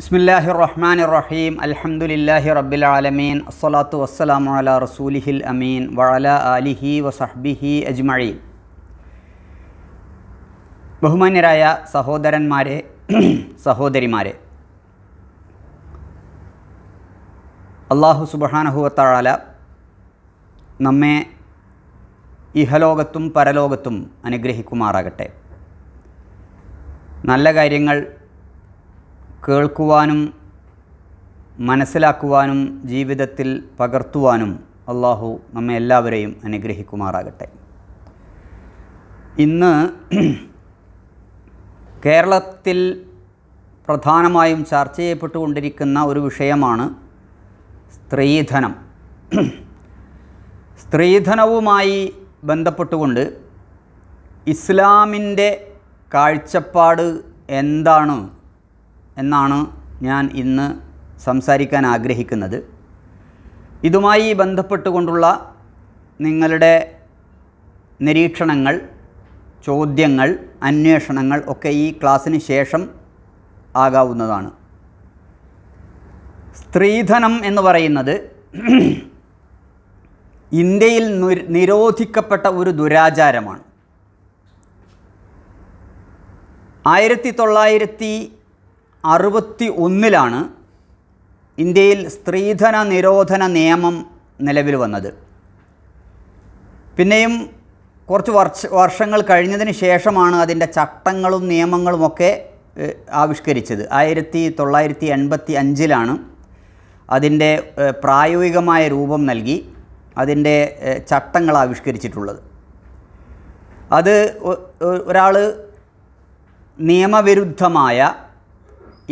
ബിസ്മില്ലാഹി റഹ്മാൻ റഹീം അലഹമുല്ലാഹി റബ്ബിൽ ആലമീൻ അസ്സലാത്തു വസ്സലാമു അല റസൂലിഹിൽ അമീൻ വഅല ആലിഹി വസഹ്ബിഹി അജ്മഈൻ ബഹുമാന്യരായ സഹോദരന്മാരെ സഹോദരിമാരെ അള്ളാഹു സുബഹാനഹുവത്താഴാല നമ്മെ ഇഹലോകത്തും പരലോകത്തും അനുഗ്രഹിക്കുമാറാകട്ടെ നല്ല കാര്യങ്ങൾ കേൾക്കുവാനും മനസ്സിലാക്കുവാനും ജീവിതത്തിൽ പകർത്തുവാനും അള്ളാഹു നമ്മെ എല്ലാവരെയും അനുഗ്രഹിക്കുമാറാകട്ടെ ഇന്ന് കേരളത്തിൽ പ്രധാനമായും ചർച്ച ചെയ്യപ്പെട്ടുകൊണ്ടിരിക്കുന്ന ഒരു വിഷയമാണ് സ്ത്രീധനം സ്ത്രീധനവുമായി ബന്ധപ്പെട്ടുകൊണ്ട് ഇസ്ലാമിൻ്റെ കാഴ്ചപ്പാട് എന്താണ് എന്നാണ് ഞാൻ ഇന്ന് സംസാരിക്കാൻ ആഗ്രഹിക്കുന്നത് ഇതുമായി ബന്ധപ്പെട്ടുകൊണ്ടുള്ള നിങ്ങളുടെ നിരീക്ഷണങ്ങൾ ചോദ്യങ്ങൾ അന്വേഷണങ്ങൾ ഒക്കെ ഈ ക്ലാസ്സിന് ശേഷം ആകാവുന്നതാണ് സ്ത്രീധനം എന്ന് പറയുന്നത് ഇന്ത്യയിൽ നിരോധിക്കപ്പെട്ട ഒരു ദുരാചാരമാണ് ആയിരത്തി തൊള്ളായിരത്തി അറുപത്തി ഒന്നിലാണ് ഇന്ത്യയിൽ സ്ത്രീധന നിരോധന നിയമം നിലവിൽ വന്നത് പിന്നെയും കുറച്ച് വർഷ വർഷങ്ങൾ കഴിഞ്ഞതിന് ശേഷമാണ് അതിൻ്റെ ചട്ടങ്ങളും നിയമങ്ങളുമൊക്കെ ആവിഷ്കരിച്ചത് ആയിരത്തി തൊള്ളായിരത്തി എൺപത്തി അഞ്ചിലാണ് അതിൻ്റെ പ്രായോഗികമായ രൂപം നൽകി അതിൻ്റെ ചട്ടങ്ങൾ ആവിഷ്കരിച്ചിട്ടുള്ളത് അത് ഒരാൾ നിയമവിരുദ്ധമായ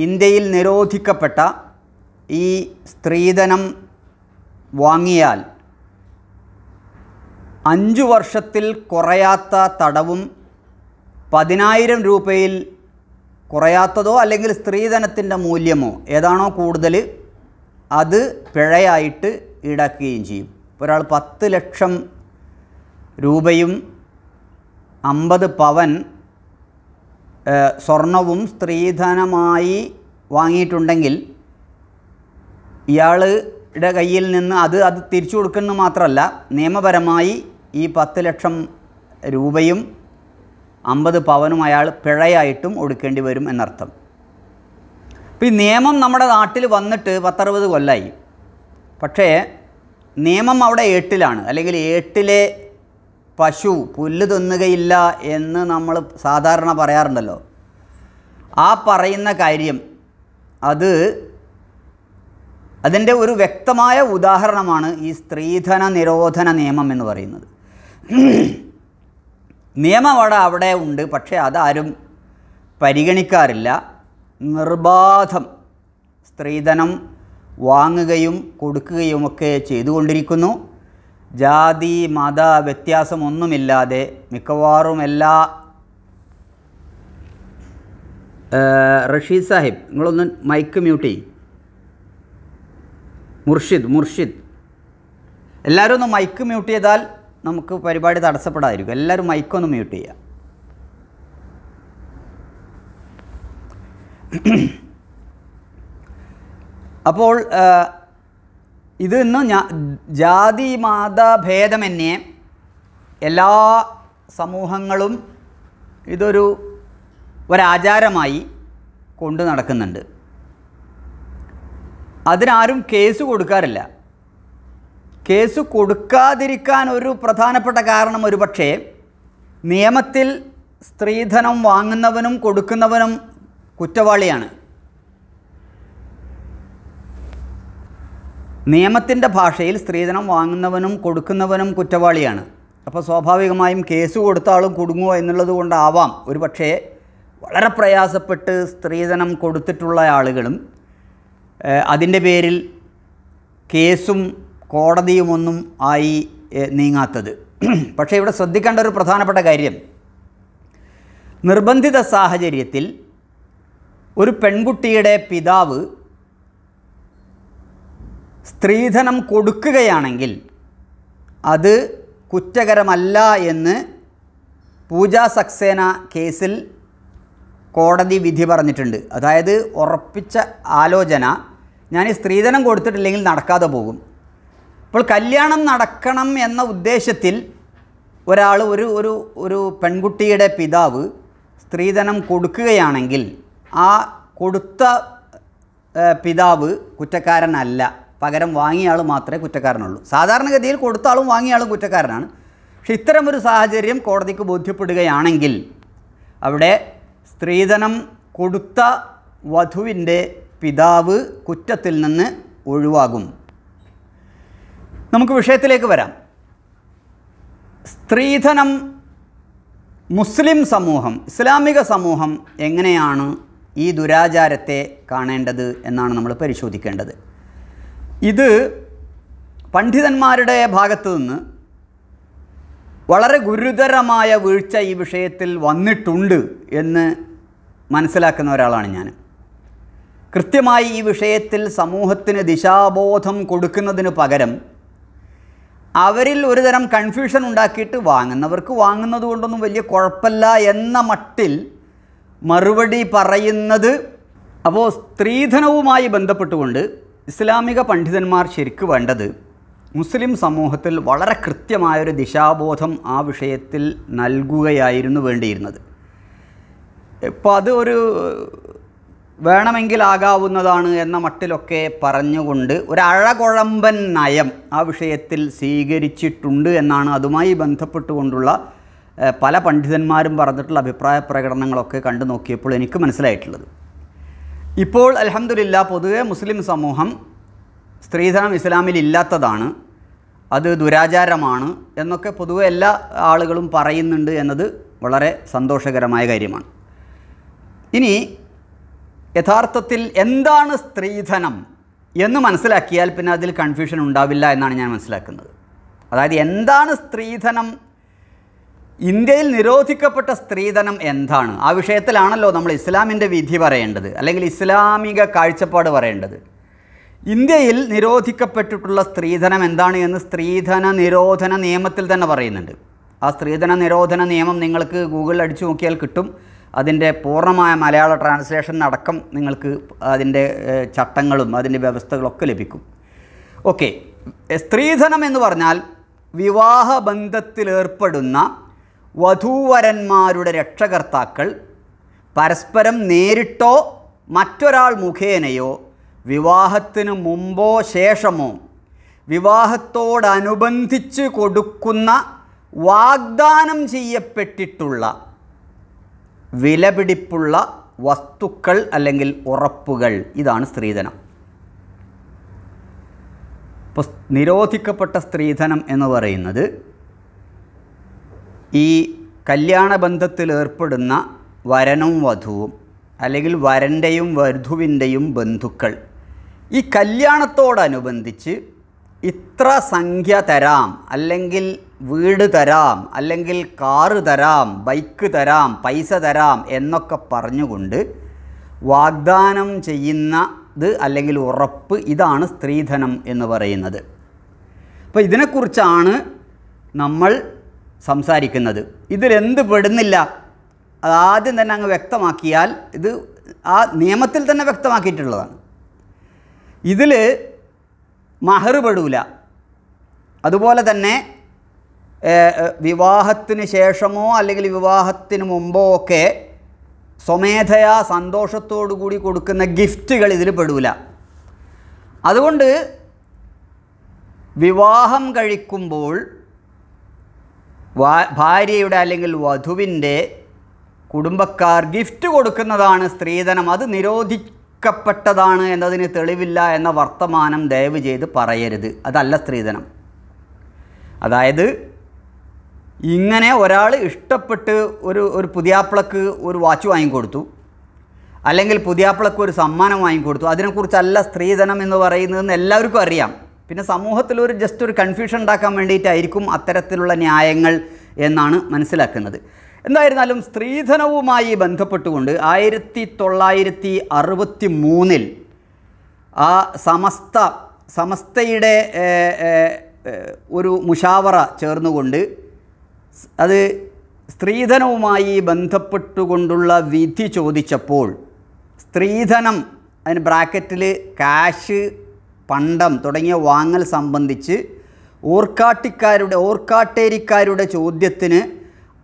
ഇന്ത്യയിൽ നിരോധിക്കപ്പെട്ട ഈ സ്ത്രീധനം വാങ്ങിയാൽ അഞ്ചു വർഷത്തിൽ കുറയാത്ത തടവും പതിനായിരം രൂപയിൽ കുറയാത്തതോ അല്ലെങ്കിൽ സ്ത്രീധനത്തിൻ്റെ മൂല്യമോ ഏതാണോ കൂടുതൽ അത് പിഴയായിട്ട് ഈടാക്കുകയും ചെയ്യും ഒരാൾ പത്ത് ലക്ഷം രൂപയും അമ്പത് പവൻ സ്വർണവും സ്ത്രീധനമായി വാങ്ങിയിട്ടുണ്ടെങ്കിൽ ഇയാളുടെ കയ്യിൽ നിന്ന് അത് അത് തിരിച്ചു കൊടുക്കുന്നു മാത്രമല്ല നിയമപരമായി ഈ പത്ത് ലക്ഷം രൂപയും അമ്പത് പവനും അയാൾ പിഴയായിട്ടും ഒടുക്കേണ്ടി വരും എന്നർത്ഥം അപ്പോൾ ഈ നിയമം നമ്മുടെ നാട്ടിൽ വന്നിട്ട് പത്തറുപത് കൊല്ലായി പക്ഷേ നിയമം അവിടെ എട്ടിലാണ് അല്ലെങ്കിൽ എട്ടിലെ പശു പുല്ല് തിന്നുകയില്ല എന്ന് നമ്മൾ സാധാരണ പറയാറുണ്ടല്ലോ ആ പറയുന്ന കാര്യം അത് അതിൻ്റെ ഒരു വ്യക്തമായ ഉദാഹരണമാണ് ഈ സ്ത്രീധന നിരോധന നിയമം എന്ന് പറയുന്നത് നിയമം അവിടെ അവിടെ ഉണ്ട് പക്ഷേ അതാരും പരിഗണിക്കാറില്ല നിർബാധം സ്ത്രീധനം വാങ്ങുകയും കൊടുക്കുകയും ഒക്കെ ചെയ്തുകൊണ്ടിരിക്കുന്നു ജാതി മത വ്യത്യാസമൊന്നുമില്ലാതെ മിക്കവാറും എല്ലാ റഷീദ് സാഹിബ് നിങ്ങളൊന്ന് മൈക്ക് മ്യൂട്ട് ചെയ്യും മുർഷിദ് മുർഷിദ് എല്ലാവരും ഒന്ന് മൈക്ക് മ്യൂട്ട് ചെയ്താൽ നമുക്ക് പരിപാടി തടസ്സപ്പെടാതിരിക്കും എല്ലാവരും മൈക്കൊന്ന് മ്യൂട്ട് ചെയ്യാം അപ്പോൾ ഇത് ഇന്ന് ജാതി മതഭേദമന്യേ എല്ലാ സമൂഹങ്ങളും ഇതൊരു ഒരാചാരമായി കൊണ്ടു നടക്കുന്നുണ്ട് അതിനാരും കേസ് കൊടുക്കാറില്ല കേസ് കൊടുക്കാതിരിക്കാൻ ഒരു പ്രധാനപ്പെട്ട കാരണം ഒരുപക്ഷേ നിയമത്തിൽ സ്ത്രീധനം വാങ്ങുന്നവനും കൊടുക്കുന്നവനും കുറ്റവാളിയാണ് നിയമത്തിൻ്റെ ഭാഷയിൽ സ്ത്രീധനം വാങ്ങുന്നവനും കൊടുക്കുന്നവനും കുറ്റവാളിയാണ് അപ്പോൾ സ്വാഭാവികമായും കേസ് കൊടുത്താളും കുടുങ്ങുക എന്നുള്ളത് കൊണ്ടാവാം ഒരു പക്ഷേ വളരെ പ്രയാസപ്പെട്ട് സ്ത്രീധനം കൊടുത്തിട്ടുള്ള ആളുകളും അതിൻ്റെ പേരിൽ കേസും കോടതിയുമൊന്നും ആയി നീങ്ങാത്തത് പക്ഷേ ഇവിടെ ശ്രദ്ധിക്കേണ്ട ഒരു പ്രധാനപ്പെട്ട കാര്യം നിർബന്ധിത സാഹചര്യത്തിൽ ഒരു പെൺകുട്ടിയുടെ പിതാവ് സ്ത്രീധനം കൊടുക്കുകയാണെങ്കിൽ അത് കുറ്റകരമല്ല എന്ന് പൂജ സക്സേന കേസിൽ കോടതി വിധി പറഞ്ഞിട്ടുണ്ട് അതായത് ഉറപ്പിച്ച ആലോചന ഞാൻ സ്ത്രീധനം കൊടുത്തിട്ടില്ലെങ്കിൽ നടക്കാതെ പോകും അപ്പോൾ കല്യാണം നടക്കണം എന്ന ഉദ്ദേശത്തിൽ ഒരാൾ ഒരു ഒരു ഒരു പെൺകുട്ടിയുടെ പിതാവ് സ്ത്രീധനം കൊടുക്കുകയാണെങ്കിൽ ആ കൊടുത്ത പിതാവ് കുറ്റക്കാരനല്ല പകരം ആൾ മാത്രമേ കുറ്റക്കാരനുള്ളൂ സാധാരണഗതിയിൽ കൊടുത്ത ആളും വാങ്ങിയയാളും കുറ്റക്കാരനാണ് പക്ഷെ ഇത്തരമൊരു സാഹചര്യം കോടതിക്ക് ബോധ്യപ്പെടുകയാണെങ്കിൽ അവിടെ സ്ത്രീധനം കൊടുത്ത വധുവിൻ്റെ പിതാവ് കുറ്റത്തിൽ നിന്ന് ഒഴിവാകും നമുക്ക് വിഷയത്തിലേക്ക് വരാം സ്ത്രീധനം മുസ്ലിം സമൂഹം ഇസ്ലാമിക സമൂഹം എങ്ങനെയാണ് ഈ ദുരാചാരത്തെ കാണേണ്ടത് എന്നാണ് നമ്മൾ പരിശോധിക്കേണ്ടത് ഇത് പണ്ഡിതന്മാരുടെ ഭാഗത്തു നിന്ന് വളരെ ഗുരുതരമായ വീഴ്ച ഈ വിഷയത്തിൽ വന്നിട്ടുണ്ട് എന്ന് മനസ്സിലാക്കുന്ന ഒരാളാണ് ഞാൻ കൃത്യമായി ഈ വിഷയത്തിൽ സമൂഹത്തിന് ദിശാബോധം കൊടുക്കുന്നതിന് പകരം അവരിൽ ഒരുതരം കൺഫ്യൂഷൻ ഉണ്ടാക്കിയിട്ട് വാങ്ങുന്നവർക്ക് വാങ്ങുന്നത് കൊണ്ടൊന്നും വലിയ കുഴപ്പമില്ല എന്ന മട്ടിൽ മറുപടി പറയുന്നത് അപ്പോൾ സ്ത്രീധനവുമായി ബന്ധപ്പെട്ടുകൊണ്ട് ഇസ്ലാമിക പണ്ഡിതന്മാർ ശരിക്ക് വേണ്ടത് മുസ്ലിം സമൂഹത്തിൽ വളരെ കൃത്യമായൊരു ദിശാബോധം ആ വിഷയത്തിൽ നൽകുകയായിരുന്നു വേണ്ടിയിരുന്നത് ഇപ്പോൾ അത് ഒരു വേണമെങ്കിലാകാവുന്നതാണ് എന്ന മട്ടിലൊക്കെ പറഞ്ഞുകൊണ്ട് ഒരു അഴകുഴമ്പൻ നയം ആ വിഷയത്തിൽ സ്വീകരിച്ചിട്ടുണ്ട് എന്നാണ് അതുമായി ബന്ധപ്പെട്ടുകൊണ്ടുള്ള പല പണ്ഡിതന്മാരും പറഞ്ഞിട്ടുള്ള അഭിപ്രായ പ്രകടനങ്ങളൊക്കെ കണ്ടു നോക്കിയപ്പോൾ എനിക്ക് മനസ്സിലായിട്ടുള്ളത് ഇപ്പോൾ അലഹമില്ല പൊതുവെ മുസ്ലിം സമൂഹം സ്ത്രീധനം ഇസ്ലാമിൽ ഇല്ലാത്തതാണ് അത് ദുരാചാരമാണ് എന്നൊക്കെ പൊതുവെ എല്ലാ ആളുകളും പറയുന്നുണ്ട് എന്നത് വളരെ സന്തോഷകരമായ കാര്യമാണ് ഇനി യഥാർത്ഥത്തിൽ എന്താണ് സ്ത്രീധനം എന്ന് മനസ്സിലാക്കിയാൽ പിന്നെ അതിൽ കൺഫ്യൂഷൻ ഉണ്ടാവില്ല എന്നാണ് ഞാൻ മനസ്സിലാക്കുന്നത് അതായത് എന്താണ് സ്ത്രീധനം ഇന്ത്യയിൽ നിരോധിക്കപ്പെട്ട സ്ത്രീധനം എന്താണ് ആ വിഷയത്തിലാണല്ലോ നമ്മൾ ഇസ്ലാമിൻ്റെ വിധി പറയേണ്ടത് അല്ലെങ്കിൽ ഇസ്ലാമിക കാഴ്ചപ്പാട് പറയേണ്ടത് ഇന്ത്യയിൽ നിരോധിക്കപ്പെട്ടിട്ടുള്ള സ്ത്രീധനം എന്താണ് എന്ന് സ്ത്രീധന നിരോധന നിയമത്തിൽ തന്നെ പറയുന്നുണ്ട് ആ സ്ത്രീധന നിരോധന നിയമം നിങ്ങൾക്ക് ഗൂഗിളിൽ അടിച്ചു നോക്കിയാൽ കിട്ടും അതിൻ്റെ പൂർണ്ണമായ മലയാള ട്രാൻസ്ലേഷൻ അടക്കം നിങ്ങൾക്ക് അതിൻ്റെ ചട്ടങ്ങളും അതിൻ്റെ വ്യവസ്ഥകളൊക്കെ ലഭിക്കും ഓക്കെ സ്ത്രീധനം എന്ന് പറഞ്ഞാൽ വിവാഹബന്ധത്തിലേർപ്പെടുന്ന വധൂവരന്മാരുടെ രക്ഷകർത്താക്കൾ പരസ്പരം നേരിട്ടോ മറ്റൊരാൾ മുഖേനയോ വിവാഹത്തിന് മുമ്പോ ശേഷമോ വിവാഹത്തോടനുബന്ധിച്ച് കൊടുക്കുന്ന വാഗ്ദാനം ചെയ്യപ്പെട്ടിട്ടുള്ള വിലപിടിപ്പുള്ള വസ്തുക്കൾ അല്ലെങ്കിൽ ഉറപ്പുകൾ ഇതാണ് സ്ത്രീധനം ഇപ്പോൾ നിരോധിക്കപ്പെട്ട സ്ത്രീധനം എന്ന് പറയുന്നത് ഈ ബന്ധത്തിൽ ഏർപ്പെടുന്ന വരനും വധുവും അല്ലെങ്കിൽ വരൻ്റെയും വധുവിൻ്റെയും ബന്ധുക്കൾ ഈ കല്യാണത്തോടനുബന്ധിച്ച് ഇത്ര സംഖ്യ തരാം അല്ലെങ്കിൽ വീട് തരാം അല്ലെങ്കിൽ കാറ് തരാം ബൈക്ക് തരാം പൈസ തരാം എന്നൊക്കെ പറഞ്ഞുകൊണ്ട് വാഗ്ദാനം ചെയ്യുന്നത് അല്ലെങ്കിൽ ഉറപ്പ് ഇതാണ് സ്ത്രീധനം എന്ന് പറയുന്നത് അപ്പോൾ ഇതിനെക്കുറിച്ചാണ് നമ്മൾ സംസാരിക്കുന്നത് ഇതിലെന്ത് പെടുന്നില്ല അത് ആദ്യം തന്നെ അങ്ങ് വ്യക്തമാക്കിയാൽ ഇത് ആ നിയമത്തിൽ തന്നെ വ്യക്തമാക്കിയിട്ടുള്ളതാണ് ഇതിൽ മഹർ പെടൂല അതുപോലെ തന്നെ വിവാഹത്തിന് ശേഷമോ അല്ലെങ്കിൽ വിവാഹത്തിന് മുമ്പോ ഒക്കെ സ്വമേധയാ സന്തോഷത്തോടു കൂടി കൊടുക്കുന്ന ഗിഫ്റ്റുകൾ ഇതിൽ പെടൂല അതുകൊണ്ട് വിവാഹം കഴിക്കുമ്പോൾ ഭാര്യയുടെ അല്ലെങ്കിൽ വധുവിൻ്റെ കുടുംബക്കാർ ഗിഫ്റ്റ് കൊടുക്കുന്നതാണ് സ്ത്രീധനം അത് നിരോധിക്കപ്പെട്ടതാണ് എന്നതിന് തെളിവില്ല എന്ന വർത്തമാനം ദയവ് ചെയ്ത് പറയരുത് അതല്ല സ്ത്രീധനം അതായത് ഇങ്ങനെ ഒരാൾ ഇഷ്ടപ്പെട്ട് ഒരു ഒരു പുതിയാപ്പിളക്ക് ഒരു വാച്ച് വാങ്ങിക്കൊടുത്തു അല്ലെങ്കിൽ പുതിയാപ്പിളക്ക് ഒരു സമ്മാനം വാങ്ങിക്കൊടുത്തു അതിനെക്കുറിച്ചല്ല സ്ത്രീധനം എന്ന് പറയുന്നതെന്ന് എല്ലാവർക്കും അറിയാം പിന്നെ സമൂഹത്തിൽ ഒരു ജസ്റ്റ് ഒരു കൺഫ്യൂഷൻ ഉണ്ടാക്കാൻ വേണ്ടിയിട്ടായിരിക്കും അത്തരത്തിലുള്ള ന്യായങ്ങൾ എന്നാണ് മനസ്സിലാക്കുന്നത് എന്തായിരുന്നാലും സ്ത്രീധനവുമായി ബന്ധപ്പെട്ടുകൊണ്ട് ആയിരത്തി തൊള്ളായിരത്തി അറുപത്തി മൂന്നിൽ ആ സമസ്ത സമസ്തയുടെ ഒരു മുഷാവറ ചേർന്നുകൊണ്ട് അത് സ്ത്രീധനവുമായി ബന്ധപ്പെട്ടുകൊണ്ടുള്ള വിധി ചോദിച്ചപ്പോൾ സ്ത്രീധനം അതിന് ബ്രാക്കറ്റിൽ കാഷ് പണ്ടം തുടങ്ങിയ വാങ്ങൽ സംബന്ധിച്ച് ഓർക്കാട്ടിക്കാരുടെ ഓർക്കാട്ടേരിക്കാരുടെ ചോദ്യത്തിന്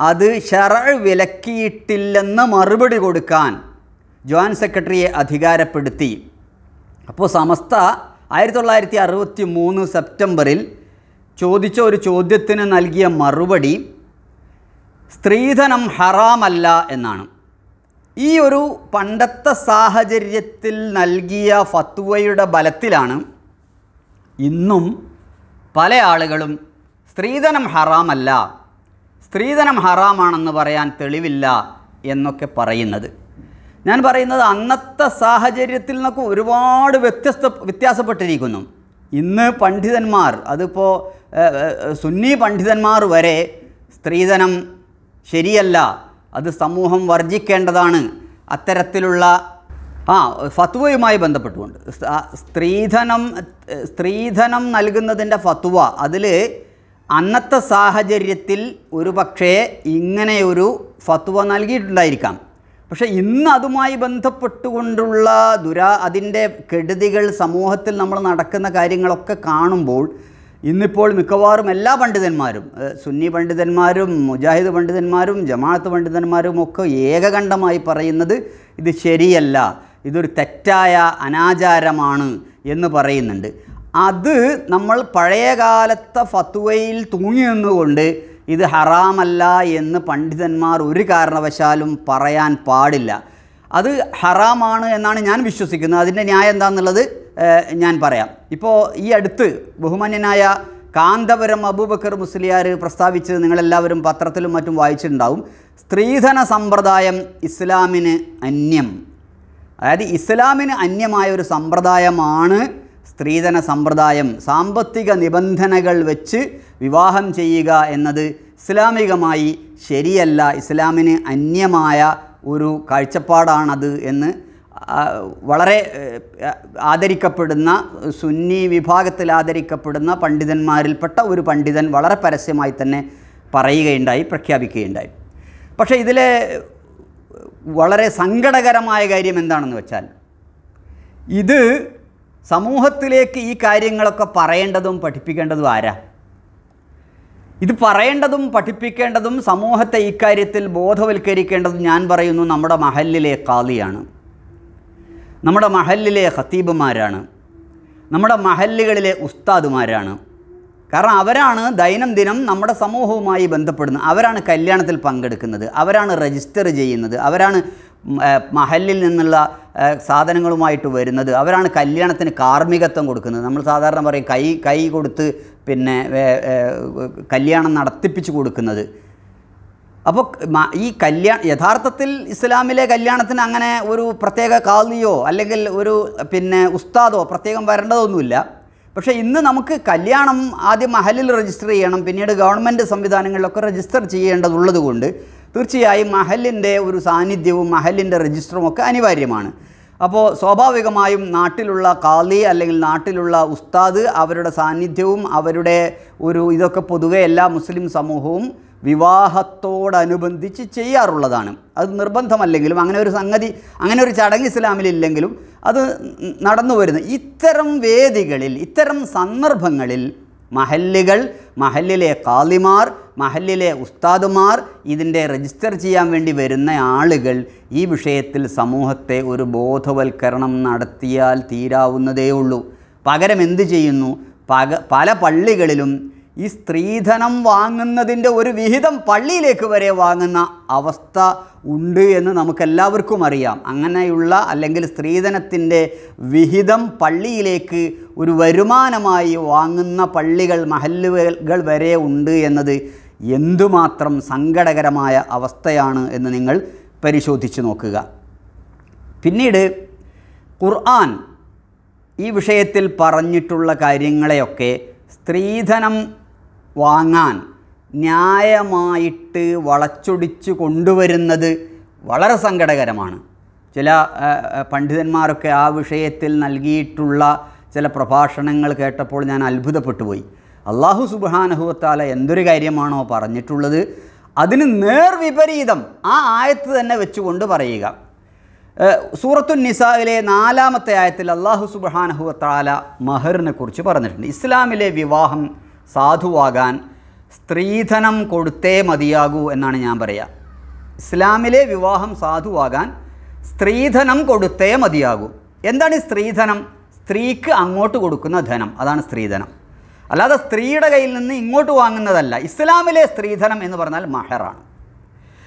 അത് ഷറ വിലക്കിയിട്ടില്ലെന്ന് മറുപടി കൊടുക്കാൻ ജോയിൻറ്റ് സെക്രട്ടറിയെ അധികാരപ്പെടുത്തി അപ്പോൾ സമസ്ത ആയിരത്തി തൊള്ളായിരത്തി അറുപത്തി മൂന്ന് സെപ്റ്റംബറിൽ ചോദിച്ച ഒരു ചോദ്യത്തിന് നൽകിയ മറുപടി സ്ത്രീധനം ഹറാമല്ല എന്നാണ് ഈ ഒരു പണ്ടത്തെ സാഹചര്യത്തിൽ നൽകിയ ഫത്വയുടെ ബലത്തിലാണ് ഇന്നും പല ആളുകളും സ്ത്രീധനം ഹറാമല്ല സ്ത്രീധനം ഹറാമാണെന്ന് പറയാൻ തെളിവില്ല എന്നൊക്കെ പറയുന്നത് ഞാൻ പറയുന്നത് അന്നത്തെ സാഹചര്യത്തിൽ നിന്നൊക്കെ ഒരുപാട് വ്യത്യസ്ത വ്യത്യാസപ്പെട്ടിരിക്കുന്നു ഇന്ന് പണ്ഡിതന്മാർ അതിപ്പോൾ സുന്നി പണ്ഡിതന്മാർ വരെ സ്ത്രീധനം ശരിയല്ല അത് സമൂഹം വർജിക്കേണ്ടതാണ് അത്തരത്തിലുള്ള ആ ഫത്വയുമായി ബന്ധപ്പെട്ടുകൊണ്ട് സ്ത്രീധനം സ്ത്രീധനം നൽകുന്നതിൻ്റെ ഫത്വ അതിൽ അന്നത്തെ സാഹചര്യത്തിൽ ഒരു പക്ഷേ ഇങ്ങനെയൊരു ഫത്വ നൽകിയിട്ടുണ്ടായിരിക്കാം പക്ഷേ ഇന്ന് അതുമായി ബന്ധപ്പെട്ടുകൊണ്ടുള്ള ദുരാ അതിൻ്റെ കെടുതികൾ സമൂഹത്തിൽ നമ്മൾ നടക്കുന്ന കാര്യങ്ങളൊക്കെ കാണുമ്പോൾ ഇന്നിപ്പോൾ മിക്കവാറും എല്ലാ പണ്ഡിതന്മാരും സുന്നി പണ്ഡിതന്മാരും മുജാഹിദ് പണ്ഡിതന്മാരും ജമാഅത്ത് പണ്ഡിതന്മാരും ഒക്കെ ഏകകണ്ഠമായി പറയുന്നത് ഇത് ശരിയല്ല ഇതൊരു തെറ്റായ അനാചാരമാണ് എന്ന് പറയുന്നുണ്ട് അത് നമ്മൾ പഴയകാലത്തെ ഫത്വയിൽ തൂങ്ങി നിന്നുകൊണ്ട് ഇത് ഹറാമല്ല എന്ന് പണ്ഡിതന്മാർ ഒരു കാരണവശാലും പറയാൻ പാടില്ല അത് ഹറാമാണ് എന്നാണ് ഞാൻ വിശ്വസിക്കുന്നത് അതിൻ്റെ ന്യായം എന്താണെന്നുള്ളത് ഞാൻ പറയാം ഇപ്പോൾ ഈ അടുത്ത് ബഹുമാന്യനായ കാന്തപുരം അബൂബക്കർ മുസ്ലിയാർ പ്രസ്താവിച്ചത് നിങ്ങളെല്ലാവരും പത്രത്തിലും മറ്റും വായിച്ചിട്ടുണ്ടാവും സ്ത്രീധന സമ്പ്രദായം ഇസ്ലാമിന് അന്യം അതായത് ഇസ്ലാമിന് അന്യമായ ഒരു സമ്പ്രദായമാണ് സ്ത്രീധന സമ്പ്രദായം സാമ്പത്തിക നിബന്ധനകൾ വെച്ച് വിവാഹം ചെയ്യുക എന്നത് ഇസ്ലാമികമായി ശരിയല്ല ഇസ്ലാമിന് അന്യമായ ഒരു കാഴ്ചപ്പാടാണത് എന്ന് വളരെ ആദരിക്കപ്പെടുന്ന സുന്നി വിഭാഗത്തിൽ ആദരിക്കപ്പെടുന്ന പണ്ഡിതന്മാരിൽപ്പെട്ട ഒരു പണ്ഡിതൻ വളരെ പരസ്യമായി തന്നെ പറയുകയുണ്ടായി പ്രഖ്യാപിക്കുകയുണ്ടായി പക്ഷേ ഇതിലെ വളരെ സങ്കടകരമായ കാര്യം എന്താണെന്ന് വെച്ചാൽ ഇത് സമൂഹത്തിലേക്ക് ഈ കാര്യങ്ങളൊക്കെ പറയേണ്ടതും പഠിപ്പിക്കേണ്ടതും ആരാണ് ഇത് പറയേണ്ടതും പഠിപ്പിക്കേണ്ടതും സമൂഹത്തെ ഇക്കാര്യത്തിൽ ബോധവൽക്കരിക്കേണ്ടതും ഞാൻ പറയുന്നു നമ്മുടെ മഹല്ലിലെ കാലിയാണ് നമ്മുടെ മഹല്ലിലെ ഖത്തീബുമാരാണ് നമ്മുടെ മഹല്ലുകളിലെ ഉസ്താദുമാരാണ് കാരണം അവരാണ് ദൈനംദിനം നമ്മുടെ സമൂഹവുമായി ബന്ധപ്പെടുന്നത് അവരാണ് കല്യാണത്തിൽ പങ്കെടുക്കുന്നത് അവരാണ് രജിസ്റ്റർ ചെയ്യുന്നത് അവരാണ് മഹലിൽ നിന്നുള്ള സാധനങ്ങളുമായിട്ട് വരുന്നത് അവരാണ് കല്യാണത്തിന് കാർമ്മികത്വം കൊടുക്കുന്നത് നമ്മൾ സാധാരണ പറയും കൈ കൈ കൊടുത്ത് പിന്നെ കല്യാണം നടത്തിപ്പിച്ച് കൊടുക്കുന്നത് അപ്പോൾ ഈ കല്യാണ യഥാർത്ഥത്തിൽ ഇസ്ലാമിലെ കല്യാണത്തിന് അങ്ങനെ ഒരു പ്രത്യേക കാലിയോ അല്ലെങ്കിൽ ഒരു പിന്നെ ഉസ്താദോ പ്രത്യേകം വരേണ്ടതൊന്നുമില്ല പക്ഷേ ഇന്ന് നമുക്ക് കല്യാണം ആദ്യം മഹലിൽ രജിസ്റ്റർ ചെയ്യണം പിന്നീട് ഗവൺമെൻറ് സംവിധാനങ്ങളിലൊക്കെ രജിസ്റ്റർ ചെയ്യേണ്ടതുള്ളതുകൊണ്ട് തീർച്ചയായും മഹലിൻ്റെ ഒരു സാന്നിധ്യവും മഹലിൻ്റെ രജിസ്റ്ററും ഒക്കെ അനിവാര്യമാണ് അപ്പോൾ സ്വാഭാവികമായും നാട്ടിലുള്ള കാളി അല്ലെങ്കിൽ നാട്ടിലുള്ള ഉസ്താദ് അവരുടെ സാന്നിധ്യവും അവരുടെ ഒരു ഇതൊക്കെ പൊതുവെ എല്ലാ മുസ്ലിം സമൂഹവും വിവാഹത്തോടനുബന്ധിച്ച് ചെയ്യാറുള്ളതാണ് അത് നിർബന്ധമല്ലെങ്കിലും അങ്ങനെ ഒരു സംഗതി അങ്ങനെ ഒരു ചടങ്ങ് ഇസ്ലാമിലില്ലെങ്കിലും അത് നടന്നു വരുന്നത് ഇത്തരം വേദികളിൽ ഇത്തരം സന്ദർഭങ്ങളിൽ മഹല്ലുകൾ മഹല്ലിലെ കാളിമാർ മഹല്ലിലെ ഉസ്താദുമാർ ഇതിൻ്റെ രജിസ്റ്റർ ചെയ്യാൻ വേണ്ടി വരുന്ന ആളുകൾ ഈ വിഷയത്തിൽ സമൂഹത്തെ ഒരു ബോധവൽക്കരണം നടത്തിയാൽ തീരാവുന്നതേ ഉള്ളൂ പകരം എന്ത് ചെയ്യുന്നു പക പല പള്ളികളിലും ഈ സ്ത്രീധനം വാങ്ങുന്നതിൻ്റെ ഒരു വിഹിതം പള്ളിയിലേക്ക് വരെ വാങ്ങുന്ന അവസ്ഥ ഉണ്ട് എന്ന് നമുക്കെല്ലാവർക്കും അറിയാം അങ്ങനെയുള്ള അല്ലെങ്കിൽ സ്ത്രീധനത്തിൻ്റെ വിഹിതം പള്ളിയിലേക്ക് ഒരു വരുമാനമായി വാങ്ങുന്ന പള്ളികൾ മഹല്ലുകൾ വരെ ഉണ്ട് എന്നത് എന്തുമാത്രം സങ്കടകരമായ അവസ്ഥയാണ് എന്ന് നിങ്ങൾ പരിശോധിച്ച് നോക്കുക പിന്നീട് ഖുർആൻ ഈ വിഷയത്തിൽ പറഞ്ഞിട്ടുള്ള കാര്യങ്ങളെയൊക്കെ സ്ത്രീധനം വാങ്ങാൻ ന്യായമായിട്ട് വളച്ചൊടിച്ചു കൊണ്ടുവരുന്നത് വളരെ സങ്കടകരമാണ് ചില പണ്ഡിതന്മാരൊക്കെ ആ വിഷയത്തിൽ നൽകിയിട്ടുള്ള ചില പ്രഭാഷണങ്ങൾ കേട്ടപ്പോൾ ഞാൻ അത്ഭുതപ്പെട്ടു പോയി അള്ളാഹു സുബാനഹുവത്താല എന്തൊരു കാര്യമാണോ പറഞ്ഞിട്ടുള്ളത് അതിന് നേർവിപരീതം ആ ആയത്ത് തന്നെ വെച്ചുകൊണ്ട് പറയുക സൂറത്തു നിസാവിലെ നാലാമത്തെ ആയത്തിൽ അള്ളാഹു സുബാനഹുവത്താല മഹറിനെ കുറിച്ച് പറഞ്ഞിട്ടുണ്ട് ഇസ്ലാമിലെ വിവാഹം സാധുവാകാൻ സ്ത്രീധനം കൊടുത്തേ മതിയാകൂ എന്നാണ് ഞാൻ പറയുക ഇസ്ലാമിലെ വിവാഹം സാധുവാകാൻ സ്ത്രീധനം കൊടുത്തേ മതിയാകൂ എന്താണ് സ്ത്രീധനം സ്ത്രീക്ക് അങ്ങോട്ട് കൊടുക്കുന്ന ധനം അതാണ് സ്ത്രീധനം അല്ലാതെ സ്ത്രീയുടെ കയ്യിൽ നിന്ന് ഇങ്ങോട്ട് വാങ്ങുന്നതല്ല ഇസ്ലാമിലെ സ്ത്രീധനം എന്ന് പറഞ്ഞാൽ മഹറാണ്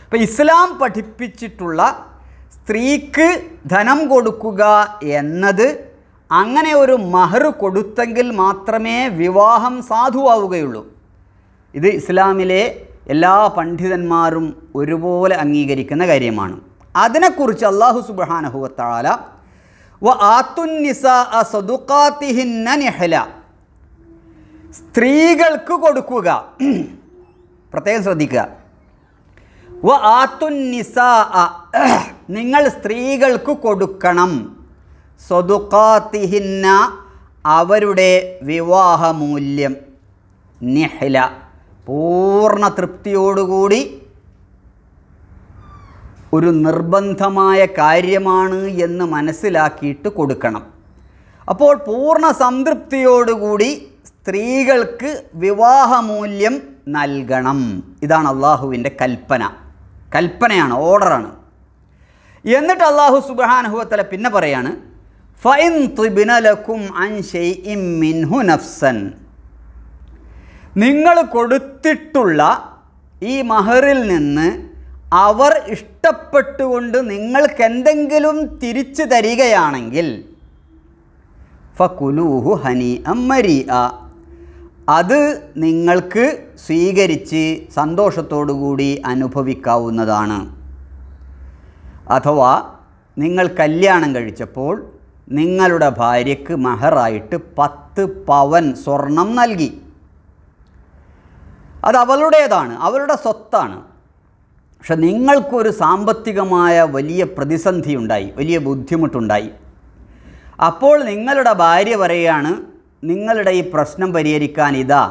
അപ്പോൾ ഇസ്ലാം പഠിപ്പിച്ചിട്ടുള്ള സ്ത്രീക്ക് ധനം കൊടുക്കുക എന്നത് അങ്ങനെ ഒരു മഹർ കൊടുത്തെങ്കിൽ മാത്രമേ വിവാഹം സാധുവാവുകയുള്ളൂ ഇത് ഇസ്ലാമിലെ എല്ലാ പണ്ഡിതന്മാരും ഒരുപോലെ അംഗീകരിക്കുന്ന കാര്യമാണ് അതിനെക്കുറിച്ച് അള്ളാഹു സുബാനഹുവത്താല വ ആത്തുന്നിസ സദുക്കാത്തിഹിന്ന സ്ത്രീകൾക്ക് കൊടുക്കുക പ്രത്യേകം ശ്രദ്ധിക്കുക വ ആത്തുന്നിസ നിങ്ങൾ സ്ത്രീകൾക്ക് കൊടുക്കണം സ്വതുക്കാത്തിഹിന്ന അവരുടെ വിവാഹമൂല്യം നിഹല പൂർണ്ണ തൃപ്തിയോടുകൂടി ഒരു നിർബന്ധമായ കാര്യമാണ് എന്ന് മനസ്സിലാക്കിയിട്ട് കൊടുക്കണം അപ്പോൾ പൂർണ്ണ സംതൃപ്തിയോടുകൂടി സ്ത്രീകൾക്ക് വിവാഹമൂല്യം നൽകണം ഇതാണ് അള്ളാഹുവിൻ്റെ കൽപ്പന കൽപ്പനയാണ് ഓർഡറാണ് എന്നിട്ട് അള്ളാഹു സുബാനുഹുവത്തല പിന്നെ പറയാണ് ഫൈൻ ത്രിബിനലക്കും മിൻഹു നഫ്സൻ നിങ്ങൾ കൊടുത്തിട്ടുള്ള ഈ മഹറിൽ നിന്ന് അവർ ഇഷ്ടപ്പെട്ടുകൊണ്ട് നിങ്ങൾക്ക് എന്തെങ്കിലും തിരിച്ചു തരികയാണെങ്കിൽ ഫക്കുലൂഹു ഹനി അമ്മരി ആ അത് നിങ്ങൾക്ക് സ്വീകരിച്ച് സന്തോഷത്തോടുകൂടി അനുഭവിക്കാവുന്നതാണ് അഥവാ നിങ്ങൾ കല്യാണം കഴിച്ചപ്പോൾ നിങ്ങളുടെ ഭാര്യയ്ക്ക് മഹറായിട്ട് പത്ത് പവൻ സ്വർണം നൽകി അത് അവളുടേതാണ് അവരുടെ സ്വത്താണ് പക്ഷെ നിങ്ങൾക്കൊരു സാമ്പത്തികമായ വലിയ പ്രതിസന്ധി ഉണ്ടായി വലിയ ബുദ്ധിമുട്ടുണ്ടായി അപ്പോൾ നിങ്ങളുടെ ഭാര്യ പറയുകയാണ് നിങ്ങളുടെ ഈ പ്രശ്നം പരിഹരിക്കാൻ ഇതാ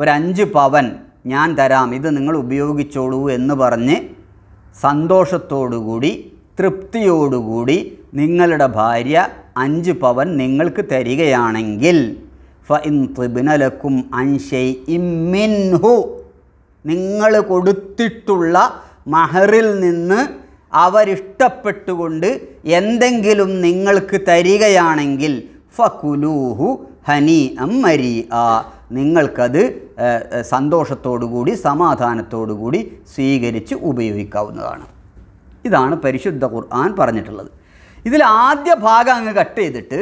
ഒരു അഞ്ച് പവൻ ഞാൻ തരാം ഇത് നിങ്ങൾ ഉപയോഗിച്ചോളൂ എന്ന് പറഞ്ഞ് സന്തോഷത്തോടുകൂടി തൃപ്തിയോടുകൂടി നിങ്ങളുടെ ഭാര്യ അഞ്ച് പവൻ നിങ്ങൾക്ക് തരികയാണെങ്കിൽ ഫ ത്രിബിനലക്കും അൻഷൈ ഇമ്മിൻഹു നിങ്ങൾ കൊടുത്തിട്ടുള്ള മഹറിൽ നിന്ന് അവരിഷ്ടപ്പെട്ടുകൊണ്ട് എന്തെങ്കിലും നിങ്ങൾക്ക് തരികയാണെങ്കിൽ കുലൂഹു ഹനി അം മരി ആ നിങ്ങൾക്കത് സന്തോഷത്തോടുകൂടി സമാധാനത്തോടുകൂടി സ്വീകരിച്ച് ഉപയോഗിക്കാവുന്നതാണ് ഇതാണ് പരിശുദ്ധ ഖുർആൻ പറഞ്ഞിട്ടുള്ളത് ഇതിൽ ആദ്യ ഭാഗം അങ്ങ് കട്ട് ചെയ്തിട്ട്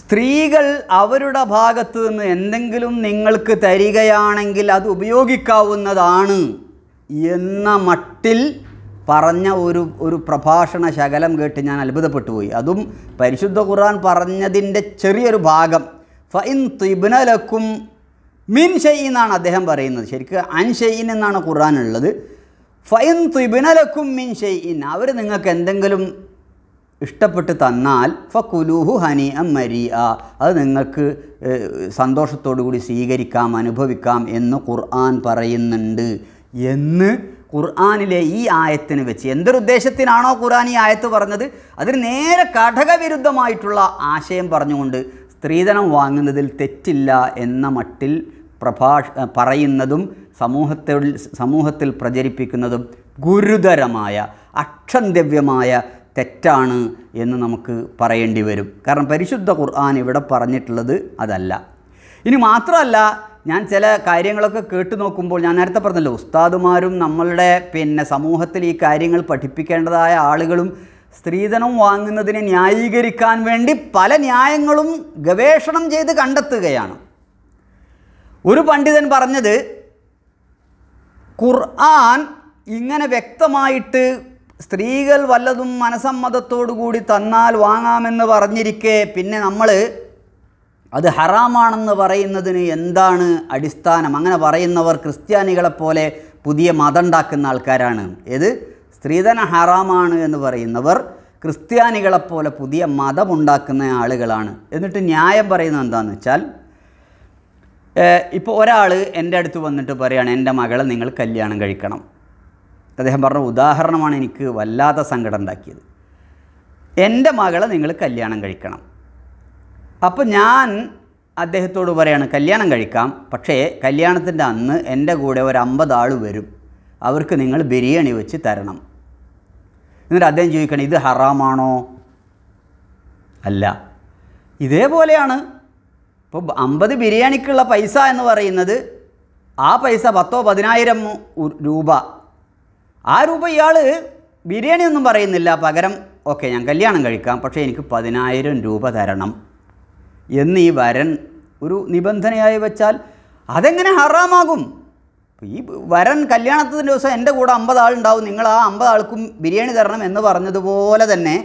സ്ത്രീകൾ അവരുടെ ഭാഗത്ത് നിന്ന് എന്തെങ്കിലും നിങ്ങൾക്ക് തരികയാണെങ്കിൽ അത് ഉപയോഗിക്കാവുന്നതാണ് എന്ന മട്ടിൽ പറഞ്ഞ ഒരു ഒരു പ്രഭാഷണ ശകലം കേട്ട് ഞാൻ അത്ഭുതപ്പെട്ടു പോയി അതും പരിശുദ്ധ ഖുർആൻ പറഞ്ഞതിൻ്റെ ചെറിയൊരു ഭാഗം ഫൈൻ തിബ്നലക്കും മിൻ ഷെയ് എന്നാണ് അദ്ദേഹം പറയുന്നത് ശരിക്കും അൻ ഷെയ്ൻ എന്നാണ് ഖുർആൻ ഉള്ളത് ഫൈൻ തിബ്നലക്കും മിൻ ഷെയ്ൻ അവർ നിങ്ങൾക്ക് എന്തെങ്കിലും ഇഷ്ടപ്പെട്ട് തന്നാൽ കുലൂഹു ഹനി അം മരി ആ അത് നിങ്ങൾക്ക് സന്തോഷത്തോടു കൂടി സ്വീകരിക്കാം അനുഭവിക്കാം എന്ന് ഖുർആൻ പറയുന്നുണ്ട് എന്ന് ഖുർആാനിലെ ഈ ആയത്തിന് വെച്ച് ഉദ്ദേശത്തിനാണോ ഖുർആൻ ഈ ആയത്ത് പറഞ്ഞത് അതിന് നേരെ ഘടകവിരുദ്ധമായിട്ടുള്ള ആശയം പറഞ്ഞുകൊണ്ട് സ്ത്രീധനം വാങ്ങുന്നതിൽ തെറ്റില്ല എന്ന മട്ടിൽ പ്രഭാഷ പറയുന്നതും സമൂഹത്തിൽ സമൂഹത്തിൽ പ്രചരിപ്പിക്കുന്നതും ഗുരുതരമായ അക്ഷന്തവ്യമായ തെറ്റാണ് എന്ന് നമുക്ക് പറയേണ്ടി വരും കാരണം പരിശുദ്ധ ഖുർആൻ ഇവിടെ പറഞ്ഞിട്ടുള്ളത് അതല്ല ഇനി മാത്രമല്ല ഞാൻ ചില കാര്യങ്ങളൊക്കെ കേട്ടു നോക്കുമ്പോൾ ഞാൻ നേരത്തെ പറഞ്ഞല്ലോ ഉസ്താദുമാരും നമ്മളുടെ പിന്നെ സമൂഹത്തിൽ ഈ കാര്യങ്ങൾ പഠിപ്പിക്കേണ്ടതായ ആളുകളും സ്ത്രീധനം വാങ്ങുന്നതിനെ ന്യായീകരിക്കാൻ വേണ്ടി പല ന്യായങ്ങളും ഗവേഷണം ചെയ്ത് കണ്ടെത്തുകയാണ് ഒരു പണ്ഡിതൻ പറഞ്ഞത് ഖുർആൻ ഇങ്ങനെ വ്യക്തമായിട്ട് സ്ത്രീകൾ വല്ലതും മനസമ്മതത്തോടു കൂടി തന്നാൽ വാങ്ങാമെന്ന് പറഞ്ഞിരിക്കെ പിന്നെ നമ്മൾ അത് ഹറാമാണെന്ന് പറയുന്നതിന് എന്താണ് അടിസ്ഥാനം അങ്ങനെ പറയുന്നവർ ക്രിസ്ത്യാനികളെപ്പോലെ പുതിയ മതം ഉണ്ടാക്കുന്ന ആൾക്കാരാണ് ഏത് സ്ത്രീധന ഹറാമാണ് എന്ന് പറയുന്നവർ ക്രിസ്ത്യാനികളെപ്പോലെ പുതിയ മതമുണ്ടാക്കുന്ന ആളുകളാണ് എന്നിട്ട് ന്യായം പറയുന്നത് എന്താണെന്ന് വെച്ചാൽ ഇപ്പോൾ ഒരാൾ എൻ്റെ അടുത്ത് വന്നിട്ട് പറയുകയാണ് എൻ്റെ മകളെ നിങ്ങൾ കല്യാണം കഴിക്കണം അദ്ദേഹം പറഞ്ഞ ഉദാഹരണമാണ് എനിക്ക് വല്ലാത്ത സങ്കടം ഉണ്ടാക്കിയത് എൻ്റെ മകളെ നിങ്ങൾ കല്യാണം കഴിക്കണം അപ്പോൾ ഞാൻ അദ്ദേഹത്തോട് പറയാണ് കല്യാണം കഴിക്കാം പക്ഷേ കല്യാണത്തിൻ്റെ അന്ന് എൻ്റെ കൂടെ ഒരു അമ്പത് ആൾ വരും അവർക്ക് നിങ്ങൾ ബിരിയാണി വെച്ച് തരണം എന്നിട്ട് അദ്ദേഹം ചോദിക്കണം ഇത് ഹറാമാണോ അല്ല ഇതേപോലെയാണ് ഇപ്പോൾ അമ്പത് ബിരിയാണിക്കുള്ള പൈസ എന്ന് പറയുന്നത് ആ പൈസ പത്തോ പതിനായിരം രൂപ ആ രൂപ ഇയാൾ ബിരിയാണി ഒന്നും പറയുന്നില്ല പകരം ഓക്കെ ഞാൻ കല്യാണം കഴിക്കാം പക്ഷേ എനിക്ക് പതിനായിരം രൂപ തരണം എന്നീ വരൻ ഒരു നിബന്ധനയായി വെച്ചാൽ അതെങ്ങനെ ഹറാമാകും ഈ വരൻ കല്യാണത്തിൻ്റെ ദിവസം എൻ്റെ കൂടെ അമ്പത് ആളുണ്ടാവും നിങ്ങൾ ആ അമ്പത് ആൾക്കും ബിരിയാണി തരണം എന്ന് പറഞ്ഞതുപോലെ തന്നെ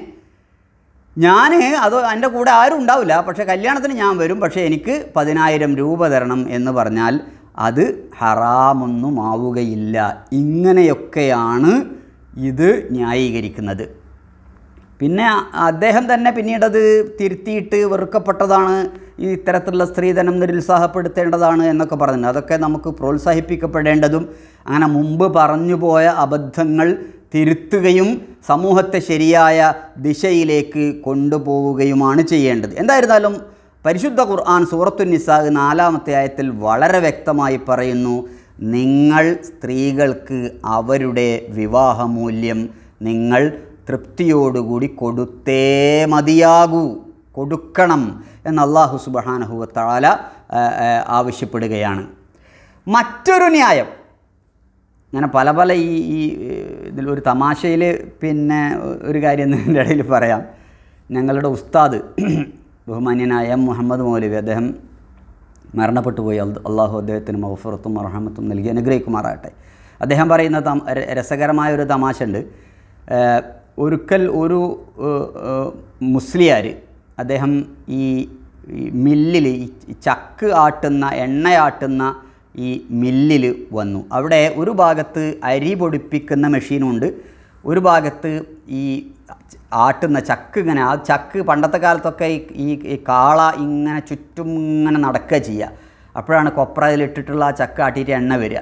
ഞാൻ അത് എൻ്റെ കൂടെ ആരും ഉണ്ടാവില്ല പക്ഷേ കല്യാണത്തിന് ഞാൻ വരും പക്ഷേ എനിക്ക് പതിനായിരം രൂപ തരണം എന്ന് പറഞ്ഞാൽ അത് ഹറാമൊന്നും ആവുകയില്ല ഇങ്ങനെയൊക്കെയാണ് ഇത് ന്യായീകരിക്കുന്നത് പിന്നെ അദ്ദേഹം തന്നെ പിന്നീടത് തിരുത്തിയിട്ട് വെറുക്കപ്പെട്ടതാണ് ഈ ഇത്തരത്തിലുള്ള സ്ത്രീധനം നിരുത്സാഹപ്പെടുത്തേണ്ടതാണ് എന്നൊക്കെ പറഞ്ഞത് അതൊക്കെ നമുക്ക് പ്രോത്സാഹിപ്പിക്കപ്പെടേണ്ടതും അങ്ങനെ മുമ്പ് പറഞ്ഞു പോയ അബദ്ധങ്ങൾ തിരുത്തുകയും സമൂഹത്തെ ശരിയായ ദിശയിലേക്ക് കൊണ്ടുപോവുകയുമാണ് ചെയ്യേണ്ടത് എന്തായിരുന്നാലും പരിശുദ്ധ ഖുർആൻ സൂറത്തു നിസാഹ് നാലാമത്തെ ആയത്തിൽ വളരെ വ്യക്തമായി പറയുന്നു നിങ്ങൾ സ്ത്രീകൾക്ക് അവരുടെ വിവാഹമൂല്യം നിങ്ങൾ തൃപ്തിയോടുകൂടി കൊടുത്തേ മതിയാകൂ കൊടുക്കണം എന്ന് അള്ളാഹു സുബഹാനഹുവത്താല ആവശ്യപ്പെടുകയാണ് മറ്റൊരു ന്യായം അങ്ങനെ പല പല ഈ ഈ ഇതിൽ ഒരു തമാശയിൽ പിന്നെ ഒരു കാര്യം ഇതിൻ്റെ ഇടയിൽ പറയാം ഞങ്ങളുടെ ഉസ്താദ് ബഹുമാന്യനായ മുഹമ്മദ് മൗലവി അദ്ദേഹം മരണപ്പെട്ടു പോയി അള്ളാഹു അദ്ദേഹത്തിന് മൗഫറത്തും മറഹമത്തും നൽകി അനുഗ്രഹിക്കുമാറാകട്ടെ അദ്ദേഹം പറയുന്ന രസകരമായ ഒരു തമാശ ഉണ്ട് ഒരുക്കൽ ഒരു മുസ്ലിയാർ അദ്ദേഹം ഈ മില്ലിൽ ഈ ചക്ക് ആട്ടുന്ന എണ്ണയാട്ടുന്ന ഈ മില്ലിൽ വന്നു അവിടെ ഒരു ഭാഗത്ത് അരി പൊടിപ്പിക്കുന്ന മെഷീനുണ്ട് ഒരു ഭാഗത്ത് ഈ ആട്ടുന്ന ചക്ക് ഇങ്ങനെ ആ ചക്ക് പണ്ടത്തെ കാലത്തൊക്കെ ഈ ഈ കാള ഇങ്ങനെ ചുറ്റും ഇങ്ങനെ നടക്കുക ചെയ്യുക അപ്പോഴാണ് കൊപ്ര അതിലിട്ടിട്ടുള്ള ആ ചക്ക് ആട്ടിയിട്ട് എണ്ണ വരിക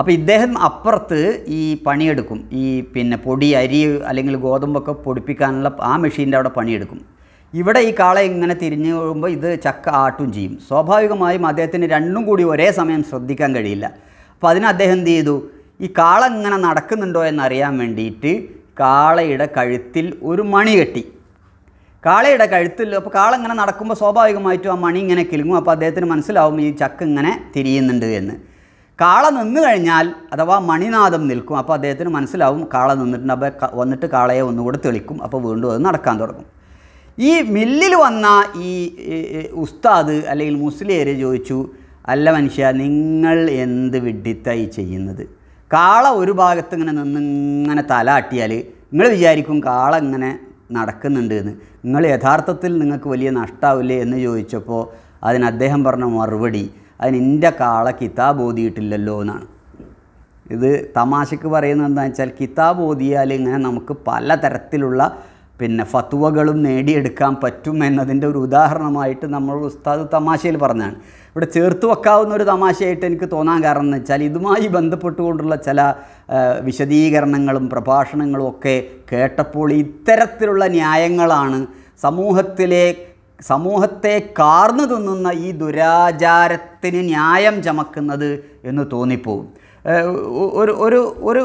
അപ്പോൾ ഇദ്ദേഹം അപ്പുറത്ത് ഈ പണിയെടുക്കും ഈ പിന്നെ പൊടി അരി അല്ലെങ്കിൽ ഗോതമ്പൊക്കെ പൊടിപ്പിക്കാനുള്ള ആ മെഷീൻ്റെ അവിടെ പണിയെടുക്കും ഇവിടെ ഈ കാളെ ഇങ്ങനെ തിരിഞ്ഞു പോകുമ്പോൾ ഇത് ചക്ക ആട്ടും ചെയ്യും സ്വാഭാവികമായും അദ്ദേഹത്തിന് രണ്ടും കൂടി ഒരേ സമയം ശ്രദ്ധിക്കാൻ കഴിയില്ല അപ്പോൾ അതിന് അദ്ദേഹം എന്ത് ചെയ്തു ഈ കാള ഇങ്ങനെ നടക്കുന്നുണ്ടോ എന്നറിയാൻ വേണ്ടിയിട്ട് കാളയുടെ കഴുത്തിൽ ഒരു മണി കെട്ടി കാളയുടെ കഴുത്തിൽ അപ്പോൾ കാള ഇങ്ങനെ നടക്കുമ്പോൾ സ്വാഭാവികമായിട്ടും ആ മണി ഇങ്ങനെ കിലുങ്ങും അപ്പോൾ അദ്ദേഹത്തിന് മനസ്സിലാവും ഈ ചക്ക ഇങ്ങനെ തിരിയുന്നുണ്ട് എന്ന് കാള നിന്ന് കഴിഞ്ഞാൽ അഥവാ മണിനാഥം നിൽക്കും അപ്പോൾ അദ്ദേഹത്തിന് മനസ്സിലാവും കാള നിന്നിട്ടുണ്ട് അപ്പോൾ വന്നിട്ട് കാളയെ ഒന്നുകൂടെ തെളിക്കും അപ്പോൾ വീണ്ടും അത് നടക്കാൻ തുടങ്ങും ഈ മില്ലിൽ വന്ന ഈ ഉസ്താദ് അല്ലെങ്കിൽ മുസ്ലിയരെ ചോദിച്ചു അല്ല മനുഷ്യ നിങ്ങൾ എന്ത് വിഡിത്തായി ചെയ്യുന്നത് കാള ഒരു ഭാഗത്ത് ഇങ്ങനെ തല തലാട്ടിയാൽ നിങ്ങൾ വിചാരിക്കും കാള ഇങ്ങനെ നടക്കുന്നുണ്ട് എന്ന് നിങ്ങൾ യഥാർത്ഥത്തിൽ നിങ്ങൾക്ക് വലിയ നഷ്ടാവില്ലേ എന്ന് ചോദിച്ചപ്പോൾ അതിന് അദ്ദേഹം പറഞ്ഞ മറുപടി അതിന് എൻ്റെ കാള കിതാബ് ഓതിയിട്ടില്ലല്ലോ എന്നാണ് ഇത് തമാശക്ക് പറയുന്നത് എന്താണെന്ന് വെച്ചാൽ കിതാബ് ഓതിയാൽ ഇങ്ങനെ നമുക്ക് പല തരത്തിലുള്ള പിന്നെ ഫത്വകളും നേടിയെടുക്കാൻ പറ്റും എന്നതിൻ്റെ ഒരു ഉദാഹരണമായിട്ട് നമ്മൾ ഉസ്താദ് തമാശയിൽ പറഞ്ഞാണ് ഇവിടെ ചേർത്ത് വെക്കാവുന്ന ഒരു തമാശയായിട്ട് എനിക്ക് തോന്നാൻ കാരണം എന്ന് വെച്ചാൽ ഇതുമായി ബന്ധപ്പെട്ടുകൊണ്ടുള്ള ചില വിശദീകരണങ്ങളും പ്രഭാഷണങ്ങളും ഒക്കെ കേട്ടപ്പോൾ ഇത്തരത്തിലുള്ള ന്യായങ്ങളാണ് സമൂഹത്തിലെ സമൂഹത്തെ കാർന്നു തിന്നുന്ന ഈ ദുരാചാരത്തിന് ന്യായം ചമക്കുന്നത് എന്ന് തോന്നിപ്പോവും ഒരു ഒരു ഒരു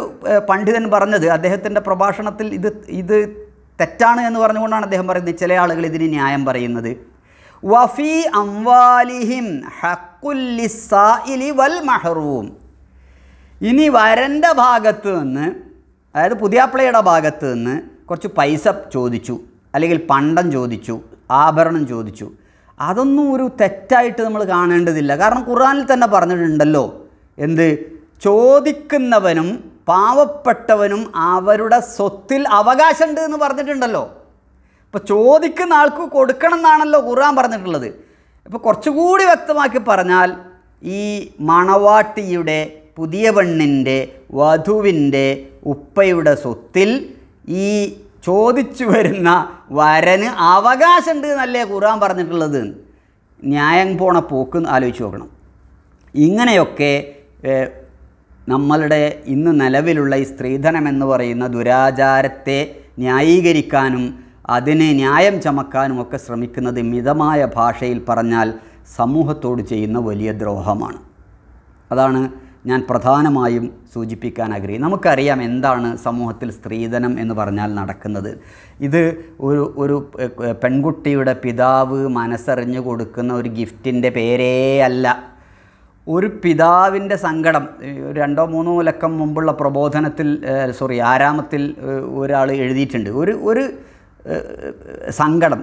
പണ്ഡിതൻ പറഞ്ഞത് അദ്ദേഹത്തിൻ്റെ പ്രഭാഷണത്തിൽ ഇത് ഇത് തെറ്റാണ് എന്ന് പറഞ്ഞുകൊണ്ടാണ് അദ്ദേഹം പറയുന്നത് ചില ആളുകൾ ഇതിന് ന്യായം പറയുന്നത് വഫി അംവാലിഹിം ഹക്കുല്ലിസാഇലി വൽ മഹറൂം ഇനി വരൻ്റെ ഭാഗത്ത് നിന്ന് അതായത് പുതിയാപ്പിളയുടെ ഭാഗത്ത് നിന്ന് കുറച്ച് പൈസ ചോദിച്ചു അല്ലെങ്കിൽ പണ്ടം ചോദിച്ചു ആഭരണം ചോദിച്ചു അതൊന്നും ഒരു തെറ്റായിട്ട് നമ്മൾ കാണേണ്ടതില്ല കാരണം ഖുറാനിൽ തന്നെ പറഞ്ഞിട്ടുണ്ടല്ലോ എന്ത് ചോദിക്കുന്നവനും പാവപ്പെട്ടവനും അവരുടെ സ്വത്തിൽ അവകാശമുണ്ട് എന്ന് പറഞ്ഞിട്ടുണ്ടല്ലോ ഇപ്പോൾ ചോദിക്കുന്ന ആൾക്ക് കൊടുക്കണം എന്നാണല്ലോ ഖുർആൻ പറഞ്ഞിട്ടുള്ളത് ഇപ്പോൾ കുറച്ചുകൂടി വ്യക്തമാക്കി പറഞ്ഞാൽ ഈ മണവാട്ടിയുടെ പുതിയ പെണ്ണിൻ്റെ വധുവിൻ്റെ ഉപ്പയുടെ സ്വത്തിൽ ഈ ചോദിച്ചു വരുന്ന വരന് അവകാശമുണ്ട് എന്നല്ലേ ഖുർആൻ പറഞ്ഞിട്ടുള്ളത് ന്യായം പോണ പോക്ക് ആലോചിച്ച് നോക്കണം ഇങ്ങനെയൊക്കെ നമ്മളുടെ ഇന്ന് നിലവിലുള്ള ഈ സ്ത്രീധനം എന്ന് പറയുന്ന ദുരാചാരത്തെ ന്യായീകരിക്കാനും അതിനെ ന്യായം ചമക്കാനും ഒക്കെ ശ്രമിക്കുന്നത് മിതമായ ഭാഷയിൽ പറഞ്ഞാൽ സമൂഹത്തോട് ചെയ്യുന്ന വലിയ ദ്രോഹമാണ് അതാണ് ഞാൻ പ്രധാനമായും സൂചിപ്പിക്കാൻ ആഗ്രഹിക്കും നമുക്കറിയാം എന്താണ് സമൂഹത്തിൽ സ്ത്രീധനം എന്ന് പറഞ്ഞാൽ നടക്കുന്നത് ഇത് ഒരു ഒരു പെൺകുട്ടിയുടെ പിതാവ് മനസ്സറിഞ്ഞു കൊടുക്കുന്ന ഒരു ഗിഫ്റ്റിൻ്റെ പേരേ അല്ല ഒരു പിതാവിൻ്റെ സങ്കടം രണ്ടോ മൂന്നോ ലക്കം മുമ്പുള്ള പ്രബോധനത്തിൽ സോറി ആരാമത്തിൽ ഒരാൾ എഴുതിയിട്ടുണ്ട് ഒരു ഒരു സങ്കടം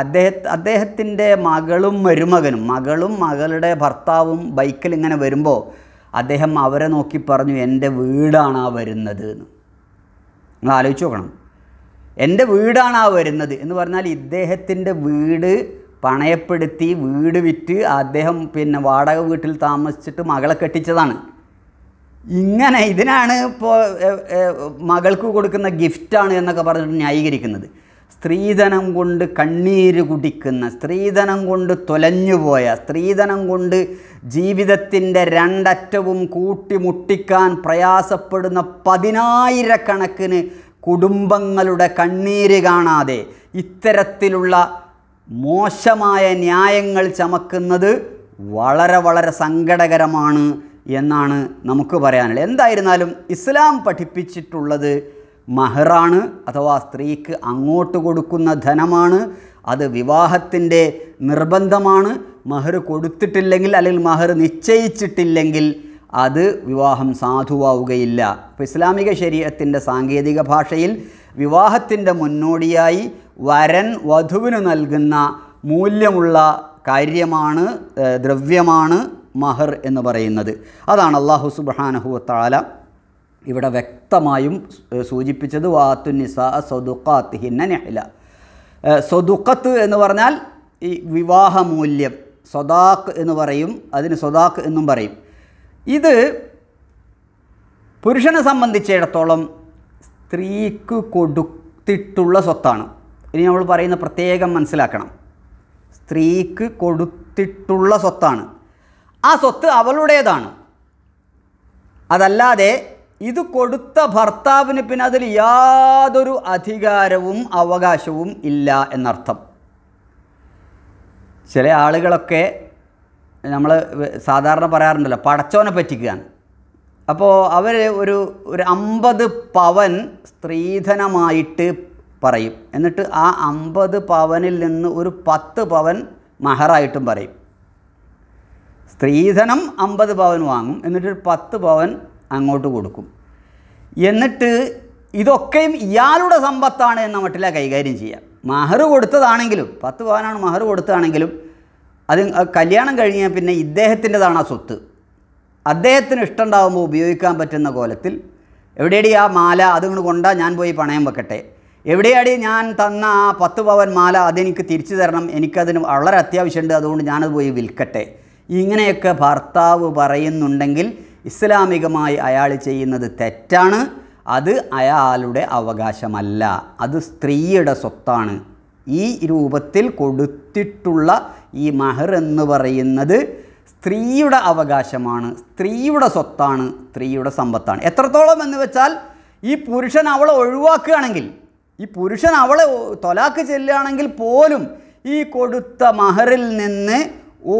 അദ്ദേഹ അദ്ദേഹത്തിൻ്റെ മകളും മരുമകനും മകളും മകളുടെ ഭർത്താവും ബൈക്കിൽ ഇങ്ങനെ വരുമ്പോൾ അദ്ദേഹം അവരെ നോക്കി പറഞ്ഞു എൻ്റെ വീടാണ് ആ വരുന്നത് എന്ന് നിങ്ങൾ ആലോചിച്ച് നോക്കണം എൻ്റെ വീടാണ് ആ വരുന്നത് എന്ന് പറഞ്ഞാൽ ഇദ്ദേഹത്തിൻ്റെ വീട് പണയപ്പെടുത്തി വീട് വിറ്റ് അദ്ദേഹം പിന്നെ വാടക വീട്ടിൽ താമസിച്ചിട്ട് മകളെ കെട്ടിച്ചതാണ് ഇങ്ങനെ ഇതിനാണ് ഇപ്പോൾ മകൾക്ക് കൊടുക്കുന്ന ഗിഫ്റ്റാണ് എന്നൊക്കെ പറഞ്ഞിട്ട് ന്യായീകരിക്കുന്നത് സ്ത്രീധനം കൊണ്ട് കണ്ണീര് കുടിക്കുന്ന സ്ത്രീധനം കൊണ്ട് തൊലഞ്ഞുപോയ സ്ത്രീധനം കൊണ്ട് ജീവിതത്തിൻ്റെ രണ്ടറ്റവും കൂട്ടിമുട്ടിക്കാൻ പ്രയാസപ്പെടുന്ന പതിനായിരക്കണക്കിന് കുടുംബങ്ങളുടെ കണ്ണീര് കാണാതെ ഇത്തരത്തിലുള്ള മോശമായ ന്യായങ്ങൾ ചമക്കുന്നത് വളരെ വളരെ സങ്കടകരമാണ് എന്നാണ് നമുക്ക് പറയാനുള്ളത് എന്തായിരുന്നാലും ഇസ്ലാം പഠിപ്പിച്ചിട്ടുള്ളത് മഹറാണ് അഥവാ സ്ത്രീക്ക് അങ്ങോട്ട് കൊടുക്കുന്ന ധനമാണ് അത് വിവാഹത്തിൻ്റെ നിർബന്ധമാണ് മഹർ കൊടുത്തിട്ടില്ലെങ്കിൽ അല്ലെങ്കിൽ മഹർ നിശ്ചയിച്ചിട്ടില്ലെങ്കിൽ അത് വിവാഹം സാധുവാവുകയില്ല അപ്പോൾ ഇസ്ലാമിക ശരീരത്തിൻ്റെ സാങ്കേതിക ഭാഷയിൽ വിവാഹത്തിൻ്റെ മുന്നോടിയായി വരൻ വധുവിന് നൽകുന്ന മൂല്യമുള്ള കാര്യമാണ് ദ്രവ്യമാണ് മഹർ എന്ന് പറയുന്നത് അതാണ് അള്ളാഹു താല ഇവിടെ വ്യക്തമായും സൂചിപ്പിച്ചത് വാത്തു നിസ സൊതുക്കാത്ത് ഹിന്ന നെഹ്ല എന്ന് പറഞ്ഞാൽ ഈ വിവാഹമൂല്യം സൊദാക്ക് എന്ന് പറയും അതിന് സൊദാക്ക് എന്നും പറയും ഇത് പുരുഷനെ സംബന്ധിച്ചിടത്തോളം സ്ത്രീക്ക് കൊടുത്തിട്ടുള്ള സ്വത്താണ് ഇനി നമ്മൾ പറയുന്ന പ്രത്യേകം മനസ്സിലാക്കണം സ്ത്രീക്ക് കൊടുത്തിട്ടുള്ള സ്വത്താണ് ആ സ്വത്ത് അവളുടേതാണ് അതല്ലാതെ ഇത് കൊടുത്ത ഭർത്താവിന് പിന്നെ അതിൽ യാതൊരു അധികാരവും അവകാശവും ഇല്ല എന്നർത്ഥം ചില ആളുകളൊക്കെ നമ്മൾ സാധാരണ പറയാറുണ്ടല്ലോ പടച്ചോനെ പറ്റിക്കുകയാണ് അപ്പോൾ അവർ ഒരു ഒരു അമ്പത് പവൻ സ്ത്രീധനമായിട്ട് പറയും എന്നിട്ട് ആ അമ്പത് പവനിൽ നിന്ന് ഒരു പത്ത് പവൻ മഹറായിട്ടും പറയും സ്ത്രീധനം അമ്പത് പവൻ വാങ്ങും എന്നിട്ടൊരു പത്ത് പവൻ അങ്ങോട്ട് കൊടുക്കും എന്നിട്ട് ഇതൊക്കെയും ഇയാളുടെ സമ്പത്താണ് എന്ന മട്ടില കൈകാര്യം ചെയ്യാം മഹർ കൊടുത്തതാണെങ്കിലും പത്ത് പവനാണ് മഹർ കൊടുത്തതാണെങ്കിലും അത് കല്യാണം കഴിഞ്ഞാൽ പിന്നെ ഇദ്ദേഹത്തിൻ്റെതാണ് ആ സ്വത്ത് അദ്ദേഹത്തിന് ഇഷ്ടമുണ്ടാകുമ്പോൾ ഉപയോഗിക്കാൻ പറ്റുന്ന കോലത്തിൽ എവിടെയാടി ആ മാല അതിങ്ങോട് കൊണ്ടാ ഞാൻ പോയി പണയം വെക്കട്ടെ എവിടെയാടി ഞാൻ തന്ന ആ പത്ത് പവൻ മാല അതെനിക്ക് തിരിച്ചു തരണം എനിക്കതിന് വളരെ അത്യാവശ്യമുണ്ട് അതുകൊണ്ട് ഞാനത് പോയി വിൽക്കട്ടെ ഇങ്ങനെയൊക്കെ ഭർത്താവ് പറയുന്നുണ്ടെങ്കിൽ ഇസ്ലാമികമായി അയാൾ ചെയ്യുന്നത് തെറ്റാണ് അത് അയാളുടെ അവകാശമല്ല അത് സ്ത്രീയുടെ സ്വത്താണ് ഈ രൂപത്തിൽ കൊടുത്തിട്ടുള്ള ഈ മഹർ എന്ന് പറയുന്നത് സ്ത്രീയുടെ അവകാശമാണ് സ്ത്രീയുടെ സ്വത്താണ് സ്ത്രീയുടെ സമ്പത്താണ് എത്രത്തോളം എന്ന് വെച്ചാൽ ഈ പുരുഷൻ അവളെ ഒഴിവാക്കുകയാണെങ്കിൽ ഈ പുരുഷൻ അവളെ തൊലാക്ക് ചെല്ലുകയാണെങ്കിൽ പോലും ഈ കൊടുത്ത മഹറിൽ നിന്ന്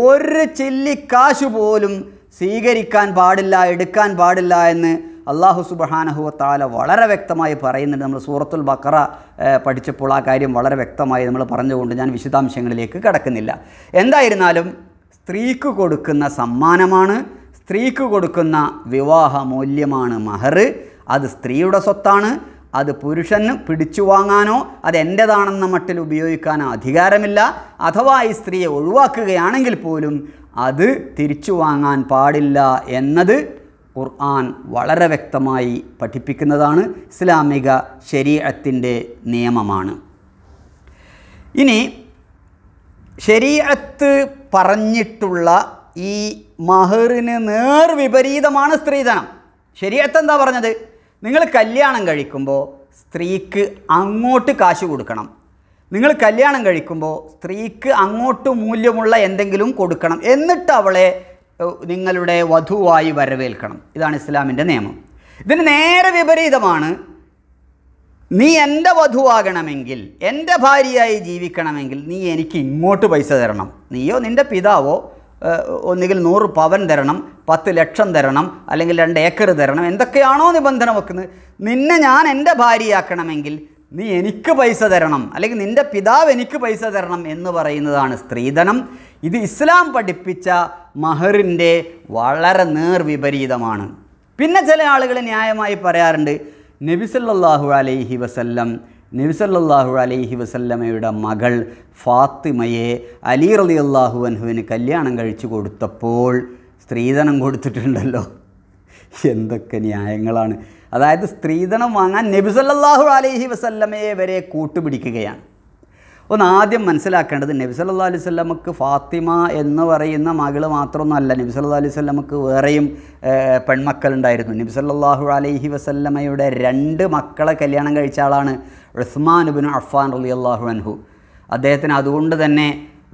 ഒരു ചെല്ലിക്കാശു പോലും സ്വീകരിക്കാൻ പാടില്ല എടുക്കാൻ പാടില്ല എന്ന് അള്ളാഹു സുബഹാനഹുവ താല വളരെ വ്യക്തമായി പറയുന്നുണ്ട് നമ്മൾ സൂറത്തുൽ ബക്കറ പഠിച്ചപ്പോൾ ആ കാര്യം വളരെ വ്യക്തമായി നമ്മൾ പറഞ്ഞുകൊണ്ട് ഞാൻ വിശദാംശങ്ങളിലേക്ക് കടക്കുന്നില്ല എന്തായിരുന്നാലും സ്ത്രീക്ക് കൊടുക്കുന്ന സമ്മാനമാണ് സ്ത്രീക്ക് കൊടുക്കുന്ന വിവാഹ മൂല്യമാണ് മഹർ അത് സ്ത്രീയുടെ സ്വത്താണ് അത് പുരുഷന് പിടിച്ചു വാങ്ങാനോ അത് എൻ്റെതാണെന്ന മട്ടിൽ ഉപയോഗിക്കാനോ അധികാരമില്ല അഥവാ ഈ സ്ത്രീയെ ഒഴിവാക്കുകയാണെങ്കിൽ പോലും അത് തിരിച്ചു വാങ്ങാൻ പാടില്ല എന്നത് ഖുർആൻ വളരെ വ്യക്തമായി പഠിപ്പിക്കുന്നതാണ് ഇസ്ലാമിക ശരീരത്തിൻ്റെ നിയമമാണ് ഇനി ശരീരത്ത് പറഞ്ഞിട്ടുള്ള ഈ മഹറിന് നേർ വിപരീതമാണ് സ്ത്രീധനം ശരീരത്ത് എന്താ പറഞ്ഞത് നിങ്ങൾ കല്യാണം കഴിക്കുമ്പോൾ സ്ത്രീക്ക് അങ്ങോട്ട് കാശ് കൊടുക്കണം നിങ്ങൾ കല്യാണം കഴിക്കുമ്പോൾ സ്ത്രീക്ക് അങ്ങോട്ട് മൂല്യമുള്ള എന്തെങ്കിലും കൊടുക്കണം എന്നിട്ട് അവളെ നിങ്ങളുടെ വധുവായി വരവേൽക്കണം ഇതാണ് ഇസ്ലാമിൻ്റെ നിയമം ഇതിന് നേരെ വിപരീതമാണ് നീ എൻ്റെ വധുവാകണമെങ്കിൽ എൻ്റെ ഭാര്യയായി ജീവിക്കണമെങ്കിൽ നീ എനിക്ക് ഇങ്ങോട്ട് പൈസ തരണം നീയോ നിൻ്റെ പിതാവോ ഒന്നുകിൽ നൂറ് പവൻ തരണം പത്ത് ലക്ഷം തരണം അല്ലെങ്കിൽ രണ്ട് ഏക്കർ തരണം എന്തൊക്കെയാണോ നിബന്ധന വെക്കുന്നത് നിന്നെ ഞാൻ എൻ്റെ ഭാര്യയാക്കണമെങ്കിൽ നീ എനിക്ക് പൈസ തരണം അല്ലെങ്കിൽ നിൻ്റെ പിതാവ് എനിക്ക് പൈസ തരണം എന്ന് പറയുന്നതാണ് സ്ത്രീധനം ഇത് ഇസ്ലാം പഠിപ്പിച്ച മഹറിൻ്റെ വളരെ നേർവിപരീതമാണ് പിന്നെ ചില ആളുകൾ ന്യായമായി പറയാറുണ്ട് നബിസല്ലാഹു അലൈഹി വസല്ലം നബിസല്ലാഹു അലൈഹി വസല്ലമയുടെ മകൾ ഫാത്തിമയെ അലി റലി അള്ളാഹു അൻഹുവിന് കല്യാണം കഴിച്ചു കൊടുത്തപ്പോൾ സ്ത്രീധനം കൊടുത്തിട്ടുണ്ടല്ലോ എന്തൊക്കെ ന്യായങ്ങളാണ് അതായത് സ്ത്രീധനം വാങ്ങാൻ നബിസല്ലാഹു അലൈഹി വസല്ലമയെ വരെ കൂട്ടുപിടിക്കുകയാണ് ഒന്ന് ആദ്യം മനസ്സിലാക്കേണ്ടത് നബിസല്ലാ അലൈഹി സ്വല്ലമക്ക് ഫാത്തിമ എന്ന് പറയുന്ന മകൾ മാത്രമൊന്നുമല്ല നബിസല്ലാ അലൈഹി സ്വല്ലമക്ക് വേറെയും പെൺമക്കളുണ്ടായിരുന്നു നബിസല്ലാഹു അലൈഹി വസല്ലമയുടെ രണ്ട് മക്കളെ കല്യാണം കഴിച്ച ആളാണ് ഉസ്മാൻ ബിൻ അഫ്ഫാൻ അലി അള്ളാഹു അൻഹു അദ്ദേഹത്തിന് അതുകൊണ്ട് തന്നെ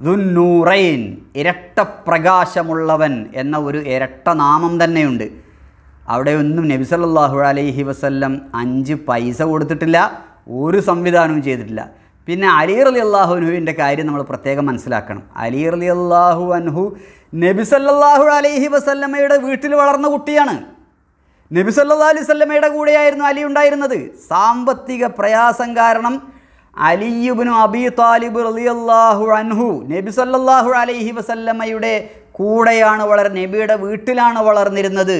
ദുന്നൂറൈൻ ഇരട്ട പ്രകാശമുള്ളവൻ എന്ന ഒരു ഇരട്ട നാമം തന്നെയുണ്ട് അവിടെ ഒന്നും നബി സല്ലാഹു അലൈഹി വസല്ലം അഞ്ച് പൈസ കൊടുത്തിട്ടില്ല ഒരു സംവിധാനവും ചെയ്തിട്ടില്ല പിന്നെ അലി അലി അള്ളാഹു അനുഹുവിൻ്റെ കാര്യം നമ്മൾ പ്രത്യേകം മനസ്സിലാക്കണം അലി അലി അള്ളാഹു അൻഹു നബി സല്ലാഹു അലൈഹി വസല്ലമ്മയുടെ വീട്ടിൽ വളർന്ന കുട്ടിയാണ് നബി സല്ലാ അലൈഹി വല്ലമ്മയുടെ കൂടെയായിരുന്നു അലി ഉണ്ടായിരുന്നത് സാമ്പത്തിക പ്രയാസം കാരണം അലിയുബിനു അബി താലിബ് അള്ളാഹു അൻഹു നബി സല്ലാഹു അലൈഹി വസല്ലമ്മയുടെ കൂടെയാണ് വളർ നബിയുടെ വീട്ടിലാണ് വളർന്നിരുന്നത്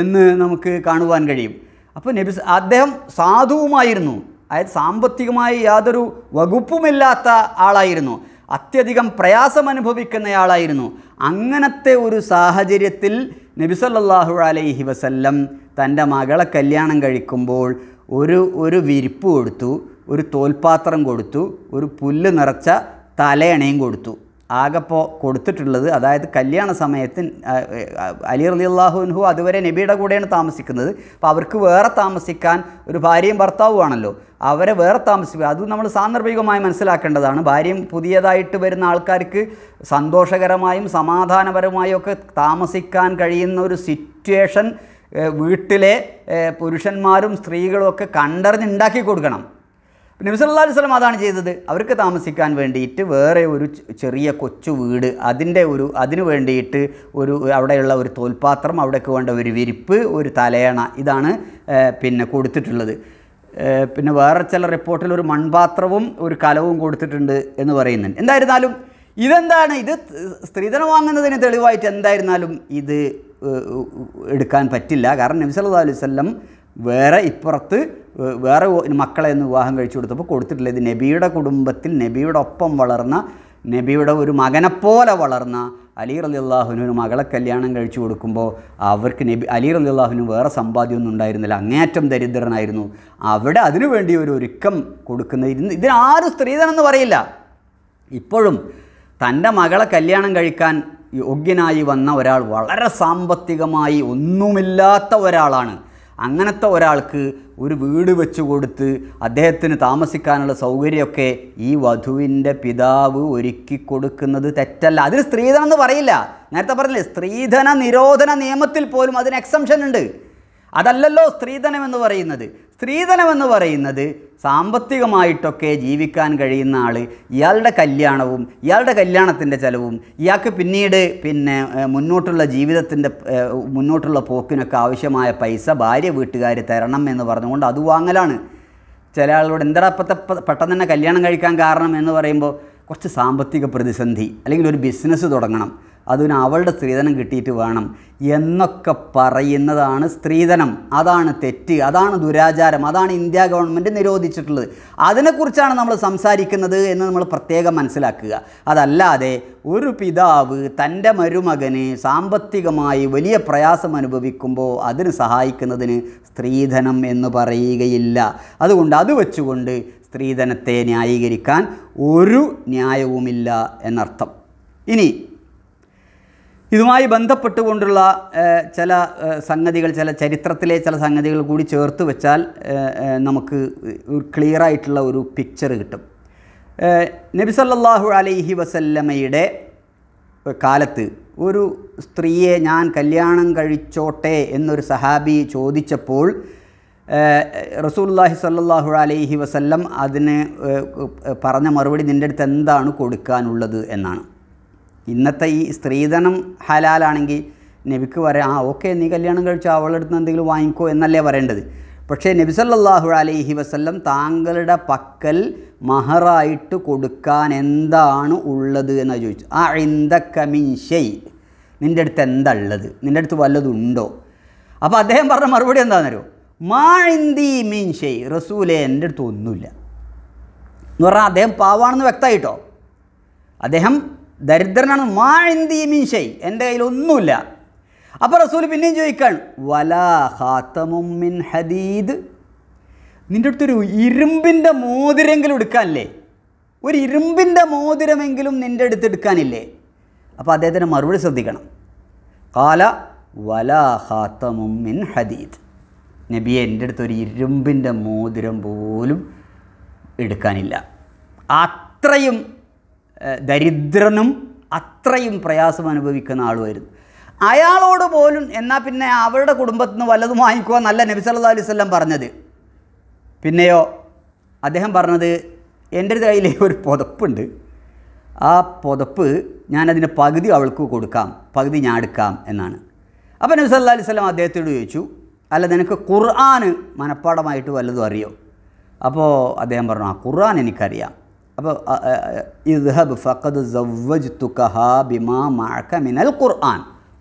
എന്ന് നമുക്ക് കാണുവാൻ കഴിയും അപ്പോൾ നബി അദ്ദേഹം സാധുവുമായിരുന്നു അതായത് സാമ്പത്തികമായി യാതൊരു വകുപ്പുമില്ലാത്ത ആളായിരുന്നു അത്യധികം പ്രയാസം അനുഭവിക്കുന്നയാളായിരുന്നു അങ്ങനത്തെ ഒരു സാഹചര്യത്തിൽ നബിസല്ലാഹു അലൈഹി വസല്ലം തൻ്റെ മകളെ കല്യാണം കഴിക്കുമ്പോൾ ഒരു ഒരു വിരിപ്പ് കൊടുത്തു ഒരു തോൽപാത്രം കൊടുത്തു ഒരു പുല്ല് നിറച്ച തലയണയും കൊടുത്തു ആകപ്പോൾ കൊടുത്തിട്ടുള്ളത് അതായത് കല്യാണ സമയത്ത് അലി അലി അള്ളാഹുൻഹു അതുവരെ നബിയുടെ കൂടെയാണ് താമസിക്കുന്നത് അപ്പോൾ അവർക്ക് വേറെ താമസിക്കാൻ ഒരു ഭാര്യയും ഭർത്താവുമാണല്ലോ അവരെ വേറെ താമസിക്കുക അത് നമ്മൾ സാന്ദർഭികമായി മനസ്സിലാക്കേണ്ടതാണ് ഭാര്യയും പുതിയതായിട്ട് വരുന്ന ആൾക്കാർക്ക് സന്തോഷകരമായും സമാധാനപരമായും ഒക്കെ താമസിക്കാൻ കഴിയുന്ന ഒരു സിറ്റുവേഷൻ വീട്ടിലെ പുരുഷന്മാരും സ്ത്രീകളും ഒക്കെ കണ്ടറിഞ്ഞുണ്ടാക്കി കൊടുക്കണം പിന്നെ നബിസല്ലാ അലൈഹി സ്വലം അതാണ് ചെയ്തത് അവർക്ക് താമസിക്കാൻ വേണ്ടിയിട്ട് വേറെ ഒരു ചെറിയ കൊച്ചു വീട് അതിൻ്റെ ഒരു അതിനു വേണ്ടിയിട്ട് ഒരു അവിടെയുള്ള ഒരു തോൽപാത്രം അവിടേക്ക് വേണ്ട ഒരു വിരിപ്പ് ഒരു തലയണ ഇതാണ് പിന്നെ കൊടുത്തിട്ടുള്ളത് പിന്നെ വേറെ ചില റിപ്പോർട്ടിൽ ഒരു മൺപാത്രവും ഒരു കലവും കൊടുത്തിട്ടുണ്ട് എന്ന് പറയുന്നുണ്ട് എന്തായിരുന്നാലും ഇതെന്താണ് ഇത് സ്ത്രീധനം വാങ്ങുന്നതിന് തെളിവായിട്ട് എന്തായിരുന്നാലും ഇത് എടുക്കാൻ പറ്റില്ല കാരണം നബിസല്ലാ അലൈഹി വേറെ ഇപ്പുറത്ത് വേറെ മക്കളെ ഒന്ന് വിവാഹം കഴിച്ചു കൊടുത്തപ്പോൾ കൊടുത്തിട്ടില്ല ഇത് നബിയുടെ കുടുംബത്തിൽ നബിയുടെ ഒപ്പം വളർന്ന നബിയുടെ ഒരു മകനെപ്പോലെ വളർന്ന അലി അലി അള്ളാഹുവിന് ഒരു മകളെ കല്യാണം കഴിച്ചു കൊടുക്കുമ്പോൾ അവർക്ക് നബി അലി അലി അള്ളാഹുവിന് വേറെ സമ്പാദ്യമൊന്നും ഉണ്ടായിരുന്നില്ല അങ്ങേറ്റം ദരിദ്രനായിരുന്നു അവിടെ അതിനു വേണ്ടി ഒരു ഒരുക്കം കൊടുക്കുന്ന ഇരുന്ന് ഇതിനാരും സ്ത്രീധനെന്ന് പറയില്ല ഇപ്പോഴും തൻ്റെ മകളെ കല്യാണം കഴിക്കാൻ യോഗ്യനായി വന്ന ഒരാൾ വളരെ സാമ്പത്തികമായി ഒന്നുമില്ലാത്ത ഒരാളാണ് അങ്ങനത്തെ ഒരാൾക്ക് ഒരു വീട് വെച്ച് കൊടുത്ത് അദ്ദേഹത്തിന് താമസിക്കാനുള്ള സൗകര്യമൊക്കെ ഈ വധുവിൻ്റെ പിതാവ് ഒരുക്കി കൊടുക്കുന്നത് തെറ്റല്ല അതിന് സ്ത്രീധനം എന്ന് പറയില്ല നേരത്തെ പറഞ്ഞില്ലേ സ്ത്രീധന നിരോധന നിയമത്തിൽ പോലും അതിന് എക്സംഷൻ ഉണ്ട് അതല്ലല്ലോ സ്ത്രീധനം എന്ന് പറയുന്നത് സ്ത്രീധനമെന്ന് പറയുന്നത് സാമ്പത്തികമായിട്ടൊക്കെ ജീവിക്കാൻ കഴിയുന്ന ആൾ ഇയാളുടെ കല്യാണവും ഇയാളുടെ കല്യാണത്തിൻ്റെ ചിലവും ഇയാൾക്ക് പിന്നീട് പിന്നെ മുന്നോട്ടുള്ള ജീവിതത്തിൻ്റെ മുന്നോട്ടുള്ള പോക്കിനൊക്കെ ആവശ്യമായ പൈസ ഭാര്യ വീട്ടുകാർ തരണം എന്ന് പറഞ്ഞുകൊണ്ട് അത് വാങ്ങലാണ് ചില ആളോട് എന്താ ഇപ്പോഴത്തെ പെട്ടെന്ന് തന്നെ കല്യാണം കഴിക്കാൻ കാരണം എന്ന് പറയുമ്പോൾ കുറച്ച് സാമ്പത്തിക പ്രതിസന്ധി അല്ലെങ്കിൽ ഒരു ബിസിനസ് തുടങ്ങണം അതിന് അവളുടെ സ്ത്രീധനം കിട്ടിയിട്ട് വേണം എന്നൊക്കെ പറയുന്നതാണ് സ്ത്രീധനം അതാണ് തെറ്റ് അതാണ് ദുരാചാരം അതാണ് ഇന്ത്യ ഗവൺമെൻറ് നിരോധിച്ചിട്ടുള്ളത് അതിനെക്കുറിച്ചാണ് നമ്മൾ സംസാരിക്കുന്നത് എന്ന് നമ്മൾ പ്രത്യേകം മനസ്സിലാക്കുക അതല്ലാതെ ഒരു പിതാവ് തൻ്റെ മരുമകന് സാമ്പത്തികമായി വലിയ പ്രയാസം അനുഭവിക്കുമ്പോൾ അതിന് സഹായിക്കുന്നതിന് സ്ത്രീധനം എന്ന് പറയുകയില്ല അതുകൊണ്ട് അത് വെച്ചുകൊണ്ട് സ്ത്രീധനത്തെ ന്യായീകരിക്കാൻ ഒരു ന്യായവുമില്ല എന്നർത്ഥം ഇനി ഇതുമായി ബന്ധപ്പെട്ടുകൊണ്ടുള്ള ചില സംഗതികൾ ചില ചരിത്രത്തിലെ ചില സംഗതികൾ കൂടി ചേർത്ത് വെച്ചാൽ നമുക്ക് ക്ലിയർ ആയിട്ടുള്ള ഒരു പിക്ചർ കിട്ടും നബിസല്ലാഹു അലൈഹി വസല്ലമയുടെ കാലത്ത് ഒരു സ്ത്രീയെ ഞാൻ കല്യാണം കഴിച്ചോട്ടെ എന്നൊരു സഹാബി ചോദിച്ചപ്പോൾ റസൂല്ലാഹി സല്ലാഹു അലൈഹി വസല്ലം അതിന് പറഞ്ഞ മറുപടി നിൻ്റെ അടുത്ത് എന്താണ് കൊടുക്കാനുള്ളത് എന്നാണ് ഇന്നത്തെ ഈ സ്ത്രീധനം ഹലാലാണെങ്കിൽ നബിക്ക് പറയാം ആ ഓക്കെ നീ കല്യാണം കഴിച്ചോ അവളെടുത്ത് എന്തെങ്കിലും വാങ്ങിക്കോ എന്നല്ലേ പറയേണ്ടത് പക്ഷേ നബി സല്ലാഹു അലൈഹി വസ്ല്ലം താങ്കളുടെ പക്കൽ മഹറായിട്ട് കൊടുക്കാൻ എന്താണ് ഉള്ളത് എന്ന് ചോദിച്ചു ആ ഇന്ദക്കമിൻ ഷെയ് നിൻ്റെ അടുത്ത് എന്താ ഉള്ളത് നിൻ്റെ അടുത്ത് വല്ലതുണ്ടോ അപ്പോൾ അദ്ദേഹം പറഞ്ഞ മറുപടി എന്താണെന്നറിയോ മാ ഇന്ദി മിൻ ഷെയ് റസൂലെ എൻ്റെ അടുത്ത് ഒന്നുമില്ല എന്ന് പറഞ്ഞാൽ അദ്ദേഹം പാവാണെന്ന് വ്യക്തമായിട്ടോ അദ്ദേഹം ദരിദ്രനാണ് മാ എന്തി മിൻഷൈ എൻ്റെ കയ്യിൽ ഒന്നുമില്ല അപ്പോൾ റസൂൽ പിന്നെയും ചോദിക്കാണ് വലാ ഹാത്തമുമ്മിൻ ഹദീദ് നിൻ്റെ അടുത്തൊരു ഇരുമ്പിൻ്റെ മോതിരെങ്കിലും എടുക്കാനില്ലേ ഒരു ഇരുമ്പിൻ്റെ മോതിരമെങ്കിലും നിൻ്റെ അടുത്ത് എടുക്കാനില്ലേ അപ്പോൾ അദ്ദേഹത്തിന് മറുപടി ശ്രദ്ധിക്കണം കാല വലാ ഹാത്തമുമ്മിൻ ഹദീദ് നബിയെ എൻ്റെ അടുത്ത് ഒരു ഇരുമ്പിൻ്റെ മോതിരം പോലും എടുക്കാനില്ല അത്രയും ദരിദ്രനും അത്രയും പ്രയാസം അനുഭവിക്കുന്ന ആളുമായിരുന്നു അയാളോട് പോലും എന്നാൽ പിന്നെ അവരുടെ കുടുംബത്തിൽ നിന്ന് വല്ലതും വാങ്ങിക്കുക നല്ല നബി അലൈഹി വല്ലം പറഞ്ഞത് പിന്നെയോ അദ്ദേഹം പറഞ്ഞത് എൻ്റെ ഒരു കയ്യിൽ ഒരു പുതപ്പുണ്ട് ആ പുതപ്പ് ഞാനതിന് പകുതി അവൾക്ക് കൊടുക്കാം പകുതി ഞാൻ എടുക്കാം എന്നാണ് അപ്പോൾ നബി സല്ലാ വല്ലം അദ്ദേഹത്തോട് ചോദിച്ചു അല്ല നിനക്ക് ഖുർആൻ മനഃപ്പാടമായിട്ട് വല്ലതും അറിയോ അപ്പോൾ അദ്ദേഹം പറഞ്ഞു ആ ഖുർആൻ എനിക്കറിയാം അപ്പോൾ ഇദ്ഹബ് ഫഖദ് സവ്വജ്തുക്കഹാ ബിമാ മഴക്ക മിനൽ ഖുർആൻ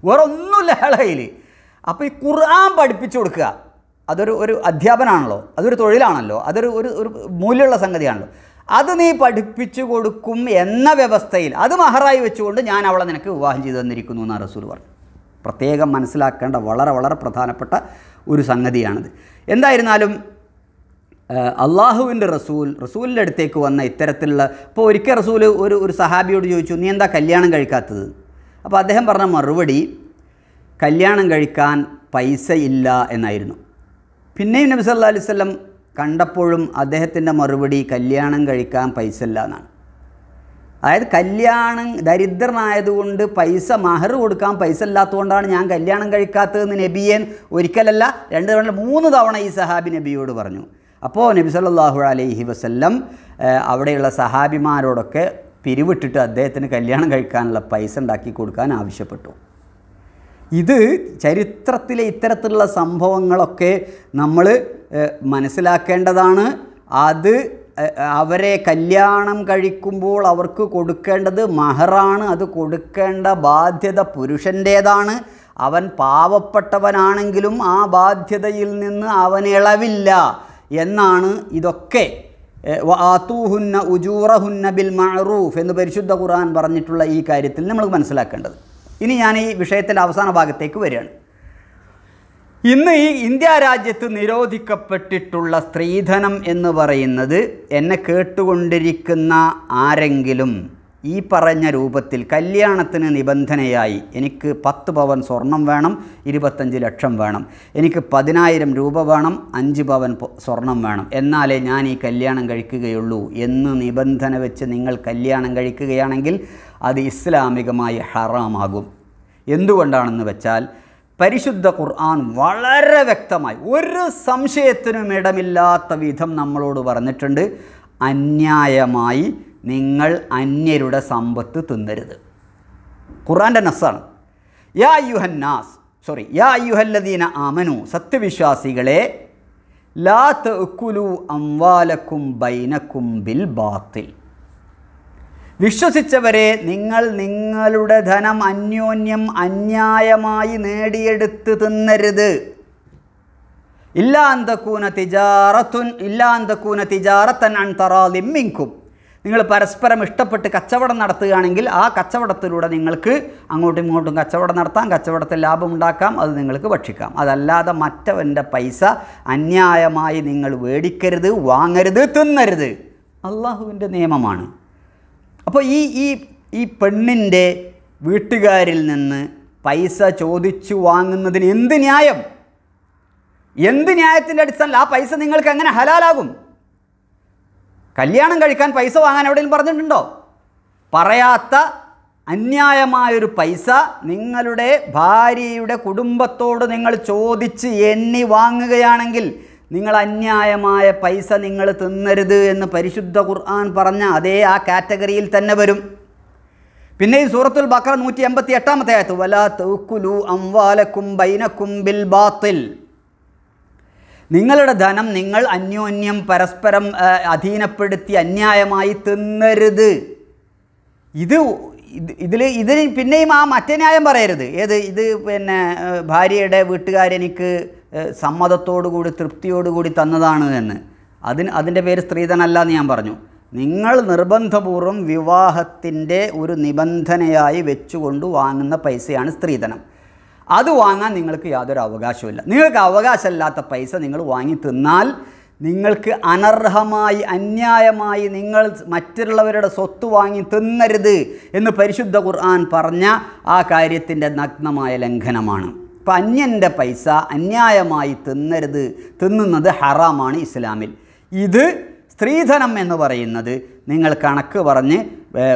വേറെ ഒന്നും ഹളയിൽ അപ്പോൾ ഈ ഖുർആൻ പഠിപ്പിച്ചു കൊടുക്കുക അതൊരു ഒരു അധ്യാപനാണല്ലോ അതൊരു തൊഴിലാണല്ലോ അതൊരു ഒരു ഒരു മൂല്യമുള്ള സംഗതിയാണല്ലോ അത് നീ പഠിപ്പിച്ചു കൊടുക്കും എന്ന വ്യവസ്ഥയിൽ അത് മഹറായി വെച്ചുകൊണ്ട് ഞാൻ അവളെ നിനക്ക് വിവാഹം ചെയ്തു തന്നിരിക്കുന്നു എന്നാണ് റസൂൽ പറഞ്ഞു പ്രത്യേകം മനസ്സിലാക്കേണ്ട വളരെ വളരെ പ്രധാനപ്പെട്ട ഒരു സംഗതിയാണിത് എന്തായിരുന്നാലും അള്ളാഹുവിൻ്റെ റസൂൽ റസൂലിൻ്റെ അടുത്തേക്ക് വന്ന ഇത്തരത്തിലുള്ള ഇപ്പോൾ ഒരിക്കൽ റസൂല് ഒരു ഒരു സഹാബിയോട് ചോദിച്ചു നീ എന്താ കല്യാണം കഴിക്കാത്തത് അപ്പോൾ അദ്ദേഹം പറഞ്ഞ മറുപടി കല്യാണം കഴിക്കാൻ പൈസ ഇല്ല എന്നായിരുന്നു പിന്നെയും നബി സല്ലാ അലിസ്ലം കണ്ടപ്പോഴും അദ്ദേഹത്തിൻ്റെ മറുപടി കല്യാണം കഴിക്കാൻ പൈസ ഇല്ല എന്നാണ് അതായത് കല്യാണം ദരിദ്രനായതുകൊണ്ട് പൈസ മഹർ കൊടുക്കാൻ പൈസ ഇല്ലാത്തതുകൊണ്ടാണ് ഞാൻ കല്യാണം കഴിക്കാത്തതെന്ന് നബിയൻ ഒരിക്കലല്ല രണ്ട് തവണ മൂന്ന് തവണ ഈ സഹാബി നബിയോട് പറഞ്ഞു അപ്പോൾ നബി സല്ലാഹു അലൈഹി വസ്ല്ലം അവിടെയുള്ള സഹാബിമാരോടൊക്കെ പിരിവിട്ടിട്ട് അദ്ദേഹത്തിന് കല്യാണം കഴിക്കാനുള്ള പൈസ ഉണ്ടാക്കി കൊടുക്കാൻ ആവശ്യപ്പെട്ടു ഇത് ചരിത്രത്തിലെ ഇത്തരത്തിലുള്ള സംഭവങ്ങളൊക്കെ നമ്മൾ മനസ്സിലാക്കേണ്ടതാണ് അത് അവരെ കല്യാണം കഴിക്കുമ്പോൾ അവർക്ക് കൊടുക്കേണ്ടത് മഹറാണ് അത് കൊടുക്കേണ്ട ബാധ്യത പുരുഷൻ്റേതാണ് അവൻ പാവപ്പെട്ടവനാണെങ്കിലും ആ ബാധ്യതയിൽ നിന്ന് അവൻ ഇളവില്ല എന്നാണ് ഇതൊക്കെ ആത്തൂഹുന്ന ഉജൂറഹുന്ന ബിൽ മഅറൂഫ് എന്ന് പരിശുദ്ധ ഖുർആൻ പറഞ്ഞിട്ടുള്ള ഈ കാര്യത്തിൽ നമ്മൾ മനസ്സിലാക്കേണ്ടത് ഇനി ഞാൻ ഈ വിഷയത്തിൻ്റെ അവസാന ഭാഗത്തേക്ക് വരികയാണ് ഇന്ന് ഈ ഇന്ത്യ രാജ്യത്ത് നിരോധിക്കപ്പെട്ടിട്ടുള്ള സ്ത്രീധനം എന്ന് പറയുന്നത് എന്നെ കേട്ടുകൊണ്ടിരിക്കുന്ന ആരെങ്കിലും ഈ പറഞ്ഞ രൂപത്തിൽ കല്യാണത്തിന് നിബന്ധനയായി എനിക്ക് പത്ത് പവൻ സ്വർണം വേണം ഇരുപത്തഞ്ച് ലക്ഷം വേണം എനിക്ക് പതിനായിരം രൂപ വേണം അഞ്ച് പവൻ സ്വർണം വേണം എന്നാലേ ഞാൻ ഈ കല്യാണം കഴിക്കുകയുള്ളൂ എന്ന് നിബന്ധന വെച്ച് നിങ്ങൾ കല്യാണം കഴിക്കുകയാണെങ്കിൽ അത് ഇസ്ലാമികമായി ഹറാമാകും എന്തുകൊണ്ടാണെന്ന് വെച്ചാൽ പരിശുദ്ധ ഖുർആൻ വളരെ വ്യക്തമായി ഒരു സംശയത്തിനും ഇടമില്ലാത്ത വിധം നമ്മളോട് പറഞ്ഞിട്ടുണ്ട് അന്യായമായി നിങ്ങൾ അന്യരുടെ സമ്പത്ത് തിന്നരുത് ഖുറാൻ്റെ നസ്സാണ് യാ യുഹന്നാസ് സോറി യാ യുഹല്ലദീന ആമനു സത്യവിശ്വാസികളെ ലാ തക്കുലു അംവാലക്കും ബൈനക്കും ബിൽ ബാത്തിൽ വിശ്വസിച്ചവരെ നിങ്ങൾ നിങ്ങളുടെ ധനം അന്യോന്യം അന്യായമായി നേടിയെടുത്ത് തിന്നരുത് ഇല്ലാന്തക്കൂന തിജാറത്തുൻ ഇല്ലാന്തക്കൂന തിജാറത്തൻ അൺ ലിമ്മിങ്കും നിങ്ങൾ പരസ്പരം ഇഷ്ടപ്പെട്ട് കച്ചവടം നടത്തുകയാണെങ്കിൽ ആ കച്ചവടത്തിലൂടെ നിങ്ങൾക്ക് അങ്ങോട്ടും ഇങ്ങോട്ടും കച്ചവടം നടത്താം കച്ചവടത്തിൽ ലാഭം ഉണ്ടാക്കാം അത് നിങ്ങൾക്ക് ഭക്ഷിക്കാം അതല്ലാതെ മറ്റവൻ്റെ പൈസ അന്യായമായി നിങ്ങൾ മേടിക്കരുത് വാങ്ങരുത് തിന്നരുത് അള്ളാഹുവിൻ്റെ നിയമമാണ് അപ്പോൾ ഈ ഈ ഈ പെണ്ണിൻ്റെ വീട്ടുകാരിൽ നിന്ന് പൈസ ചോദിച്ചു വാങ്ങുന്നതിന് എന്ത് ന്യായം എന്ത് ന്യായത്തിൻ്റെ അടിസ്ഥാനത്തിൽ ആ പൈസ നിങ്ങൾക്ക് എങ്ങനെ ഹലാലാകും കല്യാണം കഴിക്കാൻ പൈസ വാങ്ങാൻ എവിടെയും പറഞ്ഞിട്ടുണ്ടോ പറയാത്ത അന്യായമായൊരു പൈസ നിങ്ങളുടെ ഭാര്യയുടെ കുടുംബത്തോട് നിങ്ങൾ ചോദിച്ച് എണ്ണി വാങ്ങുകയാണെങ്കിൽ നിങ്ങൾ അന്യായമായ പൈസ നിങ്ങൾ തിന്നരുത് എന്ന് പരിശുദ്ധ ഖുർആൻ പറഞ്ഞ അതേ ആ കാറ്റഗറിയിൽ തന്നെ വരും പിന്നെ ഈ സൂറത്തുൽ ബക്ര നൂറ്റി എൺപത്തി എട്ടാമത്തെ ആയത്ത് വലാ തൗക്കുലു അംവാലക്കും ബൈനക്കും ബിൽ ബാത്തിൽ നിങ്ങളുടെ ധനം നിങ്ങൾ അന്യോന്യം പരസ്പരം അധീനപ്പെടുത്തി അന്യായമായി തിന്നരുത് ഇത് ഇതിൽ ഇതിന് പിന്നെയും ആ മറ്റേ ന്യായം പറയരുത് ഏത് ഇത് പിന്നെ ഭാര്യയുടെ വീട്ടുകാരെനിക്ക് സമ്മതത്തോടുകൂടി തൃപ്തിയോടുകൂടി തന്നതാണ് എന്ന് അതിന് അതിൻ്റെ പേര് സ്ത്രീധനല്ല എന്ന് ഞാൻ പറഞ്ഞു നിങ്ങൾ നിർബന്ധപൂർവ്വം വിവാഹത്തിൻ്റെ ഒരു നിബന്ധനയായി വെച്ചുകൊണ്ട് വാങ്ങുന്ന പൈസയാണ് സ്ത്രീധനം അത് വാങ്ങാൻ നിങ്ങൾക്ക് യാതൊരു അവകാശമില്ല നിങ്ങൾക്ക് അവകാശമില്ലാത്ത പൈസ നിങ്ങൾ വാങ്ങി തിന്നാൽ നിങ്ങൾക്ക് അനർഹമായി അന്യായമായി നിങ്ങൾ മറ്റുള്ളവരുടെ സ്വത്ത് വാങ്ങി തിന്നരുത് എന്ന് പരിശുദ്ധ ഖുർആൻ പറഞ്ഞ ആ കാര്യത്തിൻ്റെ നഗ്നമായ ലംഘനമാണ് അപ്പം അന്യൻ്റെ പൈസ അന്യായമായി തിന്നരുത് തിന്നുന്നത് ഹറാമാണ് ഇസ്ലാമിൽ ഇത് സ്ത്രീധനം എന്ന് പറയുന്നത് നിങ്ങൾ കണക്ക് പറഞ്ഞ്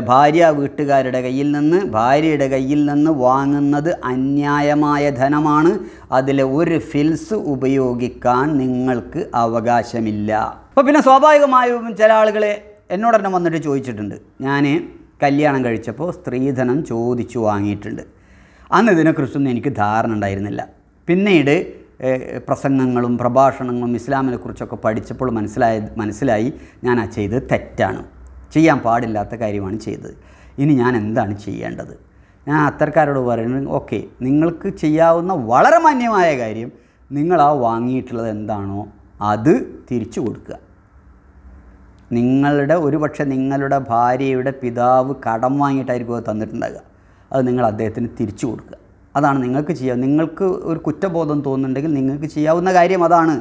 ഭാര്യ വീട്ടുകാരുടെ കയ്യിൽ നിന്ന് ഭാര്യയുടെ കയ്യിൽ നിന്ന് വാങ്ങുന്നത് അന്യായമായ ധനമാണ് അതിൽ ഒരു ഫിൽസ് ഉപയോഗിക്കാൻ നിങ്ങൾക്ക് അവകാശമില്ല അപ്പോൾ പിന്നെ സ്വാഭാവികമായും ചില ആളുകൾ എന്നോട് തന്നെ വന്നിട്ട് ചോദിച്ചിട്ടുണ്ട് ഞാൻ കല്യാണം കഴിച്ചപ്പോൾ സ്ത്രീധനം ചോദിച്ചു വാങ്ങിയിട്ടുണ്ട് അന്ന് ഇതിനെക്കുറിച്ചൊന്നും എനിക്ക് ധാരണ ഉണ്ടായിരുന്നില്ല പിന്നീട് പ്രസംഗങ്ങളും പ്രഭാഷണങ്ങളും ഇസ്ലാമിനെക്കുറിച്ചൊക്കെ പഠിച്ചപ്പോൾ മനസ്സിലായ മനസ്സിലായി ഞാൻ ആ ചെയ്ത് തെറ്റാണ് ചെയ്യാൻ പാടില്ലാത്ത കാര്യമാണ് ചെയ്തത് ഇനി ഞാൻ എന്താണ് ചെയ്യേണ്ടത് ഞാൻ അത്തരക്കാരോട് പറയുന്നത് ഓക്കെ നിങ്ങൾക്ക് ചെയ്യാവുന്ന വളരെ മാന്യമായ കാര്യം നിങ്ങൾ ആ വാങ്ങിയിട്ടുള്ളത് എന്താണോ അത് തിരിച്ചു കൊടുക്കുക നിങ്ങളുടെ ഒരുപക്ഷെ നിങ്ങളുടെ ഭാര്യയുടെ പിതാവ് കടം വാങ്ങിയിട്ടായിരിക്കും അത് തന്നിട്ടുണ്ടാകുക അത് നിങ്ങൾ അദ്ദേഹത്തിന് തിരിച്ചു കൊടുക്കുക അതാണ് നിങ്ങൾക്ക് ചെയ്യാം നിങ്ങൾക്ക് ഒരു കുറ്റബോധം തോന്നുന്നുണ്ടെങ്കിൽ നിങ്ങൾക്ക് ചെയ്യാവുന്ന കാര്യം അതാണ്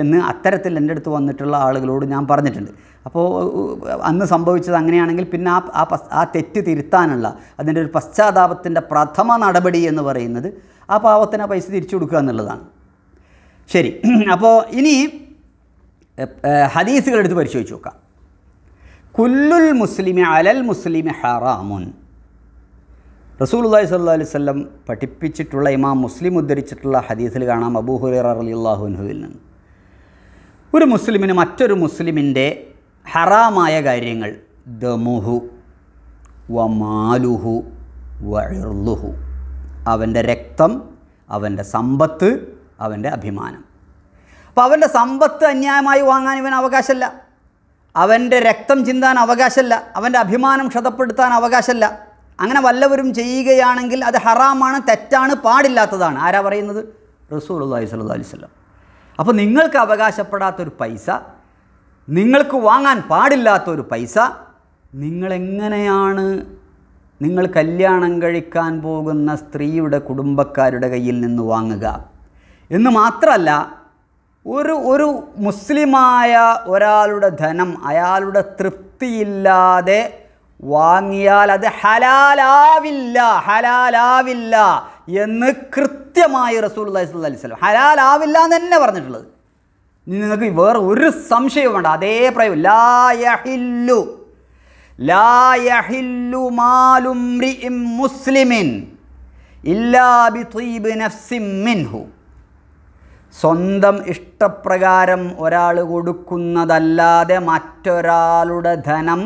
എന്ന് അത്തരത്തിൽ എൻ്റെ അടുത്ത് വന്നിട്ടുള്ള ആളുകളോട് ഞാൻ പറഞ്ഞിട്ടുണ്ട് അപ്പോൾ അന്ന് സംഭവിച്ചത് അങ്ങനെയാണെങ്കിൽ പിന്നെ ആ ആ ആ തെറ്റ് തിരുത്താനുള്ള അതിൻ്റെ ഒരു പശ്ചാത്താപത്തിൻ്റെ പ്രഥമ നടപടി എന്ന് പറയുന്നത് ആ പാവത്തിന് ആ പൈസ തിരിച്ചു കൊടുക്കുക എന്നുള്ളതാണ് ശരി അപ്പോൾ ഇനി ഹദീസുകളെടുത്ത് പരിശോധിച്ച് നോക്കാം കുല്ലുൽ മുസ്ലിമി അലൽ മുസ്ലിമി ഹറാമുൻ റസൂലുല്ലാഹി സ്വല്ലാ അലൈഹി സ്വല്ലം പഠിപ്പിച്ചിട്ടുള്ള ഇമാം മുസ്ലിം ഉദ്ധരിച്ചിട്ടുള്ള ഹദീസിൽ കാണാം അബൂഹുറ അലി അള്ളാഹുൻഹുവിൽ നിന്ന് ഒരു മുസ്ലിമിന് മറ്റൊരു മുസ്ലിമിൻ്റെ ഹറാമായ കാര്യങ്ങൾ ദമുഹു വ മാലുഹു വഴുർലുഹു അവൻ്റെ രക്തം അവൻ്റെ സമ്പത്ത് അവൻ്റെ അഭിമാനം അപ്പോൾ അവൻ്റെ സമ്പത്ത് അന്യായമായി വാങ്ങാൻ ഇവൻ അവകാശമല്ല അവൻ്റെ രക്തം ചിന്താൻ അവകാശമല്ല അവൻ്റെ അഭിമാനം ക്ഷതപ്പെടുത്താൻ അവകാശമല്ല അങ്ങനെ വല്ലവരും ചെയ്യുകയാണെങ്കിൽ അത് ഹറാമാണ് തെറ്റാണ് പാടില്ലാത്തതാണ് ആരാ പറയുന്നത് റസൂൽ അള്ളാഹി സ്വല്ലു അലൈവല്ലം അപ്പോൾ നിങ്ങൾക്ക് അവകാശപ്പെടാത്തൊരു പൈസ നിങ്ങൾക്ക് വാങ്ങാൻ പാടില്ലാത്തൊരു പൈസ നിങ്ങളെങ്ങനെയാണ് നിങ്ങൾ കല്യാണം കഴിക്കാൻ പോകുന്ന സ്ത്രീയുടെ കുടുംബക്കാരുടെ കയ്യിൽ നിന്ന് വാങ്ങുക എന്ന് മാത്രമല്ല ഒരു ഒരു മുസ്ലിമായ ഒരാളുടെ ധനം അയാളുടെ തൃപ്തിയില്ലാതെ വാങ്ങിയാൽ അത് ഹലാലാവില്ല ഹലാലാവില്ല എന്ന് കൃത്യമായി റസൂൽ അള്ളഹി അലൈഹി ഹലാലാവില്ല എന്ന് തന്നെ പറഞ്ഞിട്ടുള്ളത് നിങ്ങൾക്ക് വേറെ ഒരു സംശയവും വേണ്ട അതേ പ്രയോഗം ലായഹില്ലു ലായഹില്ലു മാലുംറിഇം മുസ്ലിമിൻ ഇല്ലാ മിൻഹു സ്വന്തം ഇഷ്ടപ്രകാരം ഒരാൾ കൊടുക്കുന്നതല്ലാതെ മറ്റൊരാളുടെ ധനം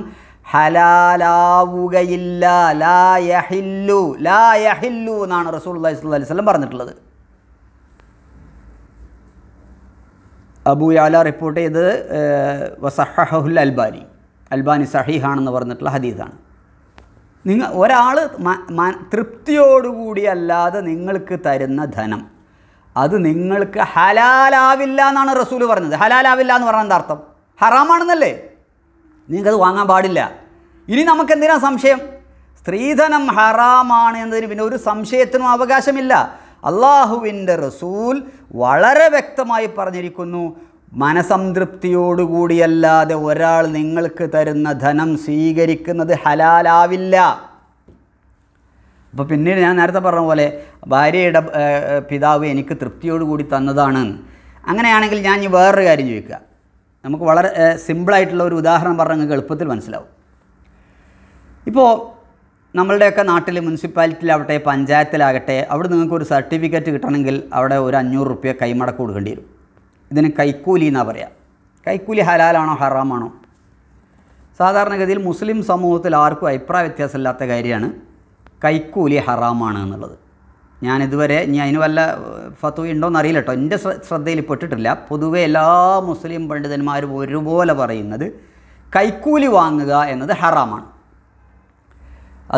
ഹലാലാവുകയില്ല ലായഹില്ലു ലായഹില്ലു എന്നാണ് റസൂൽ അള്ളഹി സ്വല്ലി വല്ലം പറഞ്ഞിട്ടുള്ളത് അബൂ യാല റിപ്പോർട്ട് ചെയ്തത് വസഹുൽ അൽബാനി അൽബാനി സഹീഹാണെന്ന് പറഞ്ഞിട്ടുള്ള ഹദീസാണ് നിങ്ങൾ ഒരാൾ തൃപ്തിയോടുകൂടിയല്ലാതെ അല്ലാതെ നിങ്ങൾക്ക് തരുന്ന ധനം അത് നിങ്ങൾക്ക് ഹലാലാവില്ല എന്നാണ് റസൂൽ പറഞ്ഞത് ഹലാലാവില്ല എന്ന് പറഞ്ഞാൽ എന്താർത്ഥം അർത്ഥം ഹറാമാണെന്നല്ലേ നിങ്ങൾക്കത് വാങ്ങാൻ പാടില്ല ഇനി നമുക്ക് എന്തിനാണ് സംശയം സ്ത്രീധനം ഹറാമാണ് എന്നതിന് പിന്നെ ഒരു സംശയത്തിനും അവകാശമില്ല അള്ളാഹുവിൻ്റെ റസൂൽ വളരെ വ്യക്തമായി പറഞ്ഞിരിക്കുന്നു മനസംതൃപ്തിയോടുകൂടിയല്ലാതെ ഒരാൾ നിങ്ങൾക്ക് തരുന്ന ധനം സ്വീകരിക്കുന്നത് ഹലാലാവില്ല അപ്പോൾ പിന്നീട് ഞാൻ നേരത്തെ പറഞ്ഞ പോലെ ഭാര്യയുടെ പിതാവ് എനിക്ക് തൃപ്തിയോടുകൂടി തന്നതാണ് അങ്ങനെയാണെങ്കിൽ ഞാൻ ഈ വേറൊരു കാര്യം ചോദിക്കുക നമുക്ക് വളരെ സിമ്പിളായിട്ടുള്ള ഒരു ഉദാഹരണം പറഞ്ഞാൽ നിങ്ങൾക്ക് എളുപ്പത്തിൽ മനസ്സിലാവും ഇപ്പോൾ നമ്മളുടെയൊക്കെ നാട്ടിൽ മുനിസിപ്പാലിറ്റിയിലാവട്ടെ പഞ്ചായത്തിലാകട്ടെ അവിടെ നിങ്ങൾക്ക് ഒരു സർട്ടിഫിക്കറ്റ് കിട്ടണമെങ്കിൽ അവിടെ ഒരു അഞ്ഞൂറ് റുപ്യ കൈമടക്ക് കൊടുക്കേണ്ടി വരും ഇതിന് കൈക്കൂലി എന്നാണ് പറയുക കൈക്കൂലി ഹലാലാണോ ഹറാമാണോ സാധാരണഗതിയിൽ മുസ്ലിം സമൂഹത്തിൽ ആർക്കും അഭിപ്രായ വ്യത്യാസമില്ലാത്ത കാര്യമാണ് കൈക്കൂലി ഹറാമാണ് എന്നുള്ളത് ഞാനിതുവരെ ഇനി അതിന് വല്ല ഫത്വ ഉണ്ടോയെന്ന് അറിയില്ല കേട്ടോ എൻ്റെ ശ്രദ്ധയിൽ പെട്ടിട്ടില്ല പൊതുവെ എല്ലാ മുസ്ലിം പണ്ഡിതന്മാരും ഒരുപോലെ പറയുന്നത് കൈക്കൂലി വാങ്ങുക എന്നത് ഹറാമാണ്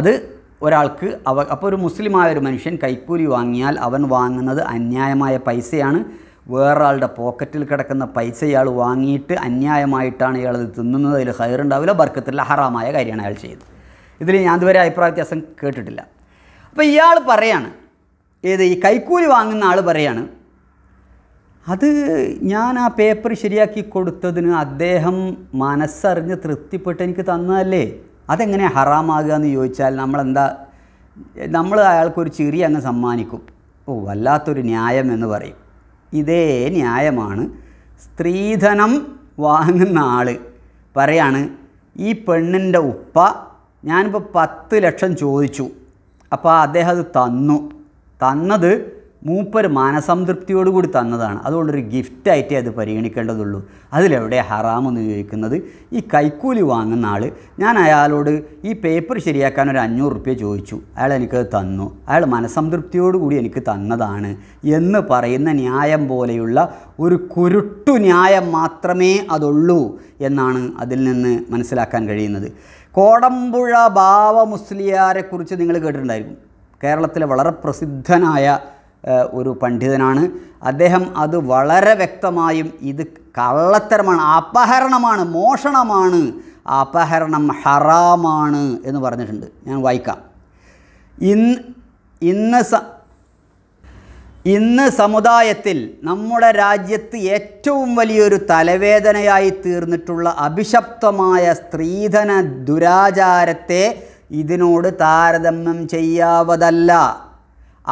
അത് ഒരാൾക്ക് അവ അപ്പോൾ ഒരു മുസ്ലിമായ ഒരു മനുഷ്യൻ കൈക്കൂലി വാങ്ങിയാൽ അവൻ വാങ്ങുന്നത് അന്യായമായ പൈസയാണ് വേറൊരാളുടെ പോക്കറ്റിൽ കിടക്കുന്ന പൈസ ഇയാൾ വാങ്ങിയിട്ട് അന്യായമായിട്ടാണ് ഇയാൾ തിന്നുന്നത് അതിൽ ഹയറുണ്ടാവില്ല ബർക്കത്തില്ല ഹറാമായ കാര്യമാണ് അയാൾ ചെയ്തത് ഇതിൽ ഞാൻ ഇതുവരെ അഭിപ്രായ വ്യത്യാസം കേട്ടിട്ടില്ല അപ്പോൾ ഇയാൾ പറയാണ് ഏത് ഈ കൈക്കൂലി വാങ്ങുന്ന ആൾ പറയാണ് അത് ഞാൻ ആ പേപ്പർ ശരിയാക്കി കൊടുത്തതിന് അദ്ദേഹം മനസ്സറിഞ്ഞ് തൃപ്തിപ്പെട്ട് എനിക്ക് തന്നതല്ലേ അതെങ്ങനെ ഹറാമാകുക എന്ന് ചോദിച്ചാൽ നമ്മളെന്താ നമ്മൾ അയാൾക്കൊരു ചെറിയ അങ്ങ് സമ്മാനിക്കും ഓ വല്ലാത്തൊരു ന്യായം എന്ന് പറയും ഇതേ ന്യായമാണ് സ്ത്രീധനം വാങ്ങുന്ന ആൾ പറയാണ് ഈ പെണ്ണിൻ്റെ ഉപ്പ ഞാനിപ്പോൾ പത്ത് ലക്ഷം ചോദിച്ചു അപ്പോൾ അദ്ദേഹം അത് തന്നു തന്നത് മൂപ്പർ മനസംതൃപ്തിയോടുകൂടി തന്നതാണ് അതുകൊണ്ടൊരു ഗിഫ്റ്റായിട്ടേ അത് പരിഗണിക്കേണ്ടതുള്ളൂ അതിലെവിടെ ഹറാമെന്ന് ചോദിക്കുന്നത് ഈ കൈക്കൂലി വാങ്ങുന്ന ആൾ ഞാൻ അയാളോട് ഈ പേപ്പർ ശരിയാക്കാൻ ഒരു അഞ്ഞൂറ് റുപ്യ ചോദിച്ചു അയാൾ എനിക്കത് തന്നു അയാൾ മനസംതൃപ്തിയോടുകൂടി എനിക്ക് തന്നതാണ് എന്ന് പറയുന്ന ന്യായം പോലെയുള്ള ഒരു കുരുട്ടു ന്യായം മാത്രമേ അതുള്ളൂ എന്നാണ് അതിൽ നിന്ന് മനസ്സിലാക്കാൻ കഴിയുന്നത് കോടമ്പുഴ ഭാവ മുസ്ലിയാരെക്കുറിച്ച് നിങ്ങൾ കേട്ടിട്ടുണ്ടായിരിക്കും കേരളത്തിലെ വളരെ പ്രസിദ്ധനായ ഒരു പണ്ഡിതനാണ് അദ്ദേഹം അത് വളരെ വ്യക്തമായും ഇത് കള്ളത്തരമാണ് അപഹരണമാണ് മോഷണമാണ് അപഹരണം ഹറാമാണ് എന്ന് പറഞ്ഞിട്ടുണ്ട് ഞാൻ വായിക്കാം ഇന്ന് ഇന്ന് സ ഇന്ന് സമുദായത്തിൽ നമ്മുടെ രാജ്യത്ത് ഏറ്റവും വലിയൊരു തലവേദനയായി തീർന്നിട്ടുള്ള അഭിശപ്തമായ സ്ത്രീധന ദുരാചാരത്തെ ഇതിനോട് താരതമ്യം ചെയ്യാവതല്ല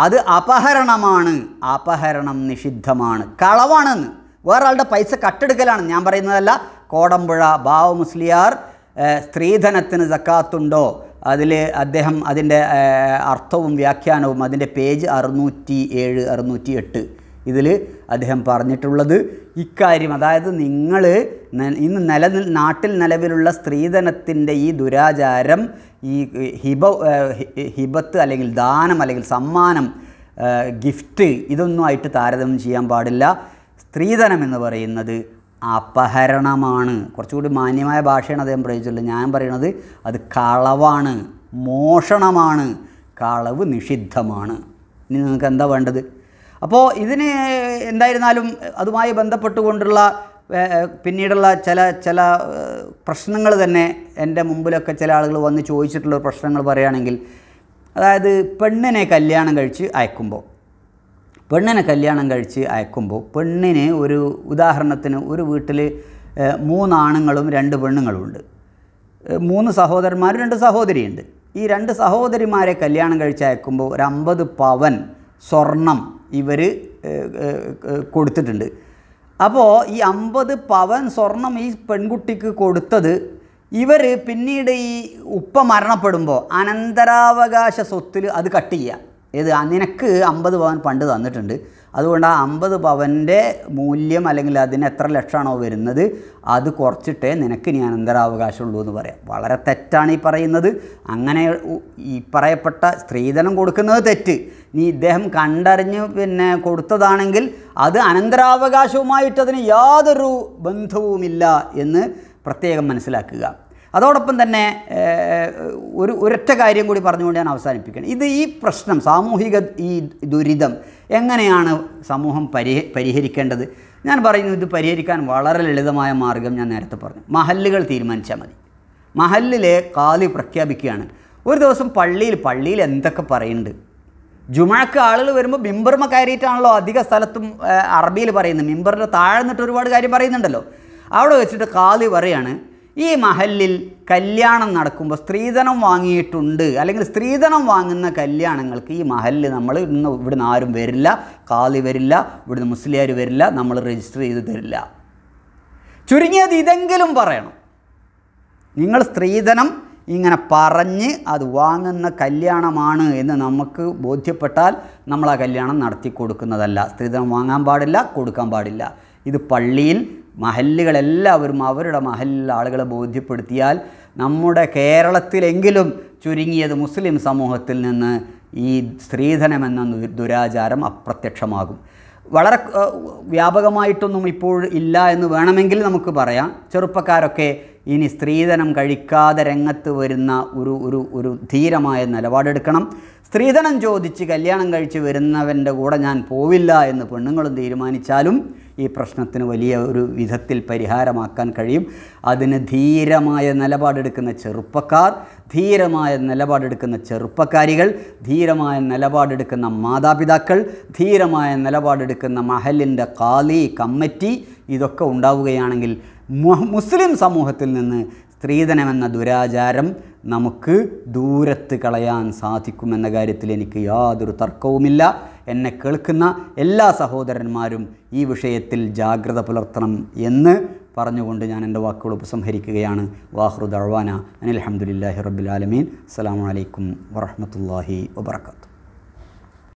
അത് അപഹരണമാണ് അപഹരണം നിഷിദ്ധമാണ് കളവാണെന്ന് വേറൊരാളുടെ പൈസ കട്ടെടുക്കലാണ് ഞാൻ പറയുന്നതല്ല കോടമ്പുഴ ബാവു മുസ്ലിയാർ സ്ത്രീധനത്തിന് സക്കാത്തുണ്ടോ അതിൽ അദ്ദേഹം അതിൻ്റെ അർത്ഥവും വ്യാഖ്യാനവും അതിൻ്റെ പേജ് അറുന്നൂറ്റി ഏഴ് അറുന്നൂറ്റി എട്ട് ഇതിൽ അദ്ദേഹം പറഞ്ഞിട്ടുള്ളത് ഇക്കാര്യം അതായത് നിങ്ങൾ ഇന്ന് നില നാട്ടിൽ നിലവിലുള്ള സ്ത്രീധനത്തിൻ്റെ ഈ ദുരാചാരം ഈ ഹിബ ഹിബത്ത് അല്ലെങ്കിൽ ദാനം അല്ലെങ്കിൽ സമ്മാനം ഗിഫ്റ്റ് ഇതൊന്നുമായിട്ട് താരതമ്യം ചെയ്യാൻ പാടില്ല സ്ത്രീധനം എന്ന് പറയുന്നത് അപഹരണമാണ് കുറച്ചുകൂടി മാന്യമായ ഭാഷയാണ് അദ്ദേഹം പ്രയോഗിച്ചുള്ളത് ഞാൻ പറയുന്നത് അത് കളവാണ് മോഷണമാണ് കളവ് നിഷിദ്ധമാണ് ഇനി നിങ്ങൾക്ക് എന്താ വേണ്ടത് അപ്പോൾ ഇതിന് എന്തായിരുന്നാലും അതുമായി ബന്ധപ്പെട്ടുകൊണ്ടുള്ള പിന്നീടുള്ള ചില ചില പ്രശ്നങ്ങൾ തന്നെ എൻ്റെ മുമ്പിലൊക്കെ ചില ആളുകൾ വന്ന് ചോദിച്ചിട്ടുള്ള പ്രശ്നങ്ങൾ പറയുകയാണെങ്കിൽ അതായത് പെണ്ണിനെ കല്യാണം കഴിച്ച് അയക്കുമ്പോൾ പെണ്ണിനെ കല്യാണം കഴിച്ച് അയക്കുമ്പോൾ പെണ്ണിന് ഒരു ഉദാഹരണത്തിന് ഒരു വീട്ടിൽ മൂന്നാണുങ്ങളും രണ്ട് പെണ്ണുങ്ങളും ഉണ്ട് മൂന്ന് സഹോദരന്മാരും രണ്ട് സഹോദരിയുണ്ട് ഈ രണ്ട് സഹോദരിമാരെ കല്യാണം കഴിച്ച് അയക്കുമ്പോൾ ഒരു അമ്പത് പവൻ സ്വർണം ഇവർ കൊടുത്തിട്ടുണ്ട് അപ്പോൾ ഈ അമ്പത് പവൻ സ്വർണം ഈ പെൺകുട്ടിക്ക് കൊടുത്തത് ഇവർ പിന്നീട് ഈ ഉപ്പ മരണപ്പെടുമ്പോൾ അനന്തരാവകാശ സ്വത്തിൽ അത് കട്ട് ചെയ്യുക ഏത് നിനക്ക് അമ്പത് പവൻ പണ്ട് തന്നിട്ടുണ്ട് അതുകൊണ്ട് ആ അമ്പത് പവൻ്റെ മൂല്യം അല്ലെങ്കിൽ അതിന് എത്ര ലക്ഷമാണോ വരുന്നത് അത് കുറച്ചിട്ടേ നിനക്ക് ഇനി അനന്തരാവകാശമുള്ളൂ എന്ന് പറയാം വളരെ തെറ്റാണ് ഈ പറയുന്നത് അങ്ങനെ ഈ പറയപ്പെട്ട സ്ത്രീധനം കൊടുക്കുന്നത് തെറ്റ് നീ ഇദ്ദേഹം കണ്ടറിഞ്ഞ് പിന്നെ കൊടുത്തതാണെങ്കിൽ അത് അനന്തരാവകാശവുമായിട്ട് അതിന് യാതൊരു ബന്ധവുമില്ല എന്ന് പ്രത്യേകം മനസ്സിലാക്കുക അതോടൊപ്പം തന്നെ ഒരു ഒരൊറ്റ കാര്യം കൂടി പറഞ്ഞുകൊണ്ട് ഞാൻ അവസാനിപ്പിക്കണം ഇത് ഈ പ്രശ്നം സാമൂഹിക ഈ ദുരിതം എങ്ങനെയാണ് സമൂഹം പരിഹ പരിഹരിക്കേണ്ടത് ഞാൻ പറയുന്നു ഇത് പരിഹരിക്കാൻ വളരെ ലളിതമായ മാർഗം ഞാൻ നേരത്തെ പറഞ്ഞു മഹല്ലുകൾ തീരുമാനിച്ചാൽ മതി മഹല്ലിലെ കാലി പ്രഖ്യാപിക്കുകയാണ് ഒരു ദിവസം പള്ളിയിൽ പള്ളിയിൽ എന്തൊക്കെ പറയുന്നുണ്ട് ജുമഴക്ക് ആളുകൾ വരുമ്പോൾ മിമ്പർമ കയറിയിട്ടാണല്ലോ അധിക സ്ഥലത്തും അറബിയിൽ പറയുന്നത് മിമ്പറിൻ്റെ താഴെ നിന്നിട്ട് ഒരുപാട് കാര്യം പറയുന്നുണ്ടല്ലോ അവിടെ വെച്ചിട്ട് കാലി പറയാണ് ഈ മഹല്ലിൽ കല്യാണം നടക്കുമ്പോൾ സ്ത്രീധനം വാങ്ങിയിട്ടുണ്ട് അല്ലെങ്കിൽ സ്ത്രീധനം വാങ്ങുന്ന കല്യാണങ്ങൾക്ക് ഈ മഹലിൽ നമ്മൾ ഇന്ന് ഇവിടുന്ന് ആരും വരില്ല കാളി വരില്ല ഇവിടുന്ന് മുസ്ലിയാർ വരില്ല നമ്മൾ രജിസ്റ്റർ ചെയ്ത് തരില്ല ചുരുങ്ങിയത് ഇതെങ്കിലും പറയണം നിങ്ങൾ സ്ത്രീധനം ഇങ്ങനെ പറഞ്ഞ് അത് വാങ്ങുന്ന കല്യാണമാണ് എന്ന് നമുക്ക് ബോധ്യപ്പെട്ടാൽ നമ്മൾ ആ കല്യാണം നടത്തി കൊടുക്കുന്നതല്ല സ്ത്രീധനം വാങ്ങാൻ പാടില്ല കൊടുക്കാൻ പാടില്ല ഇത് പള്ളിയിൽ മഹല്ലുകളെല്ലാവരും അവരുടെ മഹല്ലിൽ ആളുകളെ ബോധ്യപ്പെടുത്തിയാൽ നമ്മുടെ കേരളത്തിലെങ്കിലും ചുരുങ്ങിയത് മുസ്ലിം സമൂഹത്തിൽ നിന്ന് ഈ സ്ത്രീധനമെന്ന ദുരാചാരം അപ്രത്യക്ഷമാകും വളരെ വ്യാപകമായിട്ടൊന്നും ഇപ്പോൾ ഇല്ല എന്ന് വേണമെങ്കിൽ നമുക്ക് പറയാം ചെറുപ്പക്കാരൊക്കെ ഇനി സ്ത്രീധനം കഴിക്കാതെ രംഗത്ത് വരുന്ന ഒരു ഒരു ഒരു ധീരമായ നിലപാടെടുക്കണം സ്ത്രീധനം ചോദിച്ച് കല്യാണം കഴിച്ച് വരുന്നവൻ്റെ കൂടെ ഞാൻ പോവില്ല എന്ന് പെണ്ണുങ്ങളും തീരുമാനിച്ചാലും ഈ പ്രശ്നത്തിന് വലിയ ഒരു വിധത്തിൽ പരിഹാരമാക്കാൻ കഴിയും അതിന് ധീരമായ നിലപാടെടുക്കുന്ന ചെറുപ്പക്കാർ ധീരമായ നിലപാടെടുക്കുന്ന ചെറുപ്പക്കാരികൾ ധീരമായ നിലപാടെടുക്കുന്ന മാതാപിതാക്കൾ ധീരമായ നിലപാടെടുക്കുന്ന മഹലിൻ്റെ കാലി കമ്മിറ്റി ഇതൊക്കെ ഉണ്ടാവുകയാണെങ്കിൽ മുസ്ലിം സമൂഹത്തിൽ നിന്ന് സ്ത്രീധനമെന്ന ദുരാചാരം നമുക്ക് ദൂരത്ത് കളയാൻ സാധിക്കുമെന്ന കാര്യത്തിൽ എനിക്ക് യാതൊരു തർക്കവുമില്ല എന്നെ കേൾക്കുന്ന എല്ലാ സഹോദരന്മാരും ഈ വിഷയത്തിൽ ജാഗ്രത പുലർത്തണം എന്ന് പറഞ്ഞുകൊണ്ട് ഞാൻ എൻ്റെ വാക്കുകൾ ഉപസംഹരിക്കുകയാണ് വാഹ്റുദ് അഴ്വാന അനിൽ അഹമ്മദില്ലാഹി റബ്ബുലാലമീൻ അസ്സാം വലൈക്കും വറഹമത്തല്ലാഹി വബർക്കാത്തു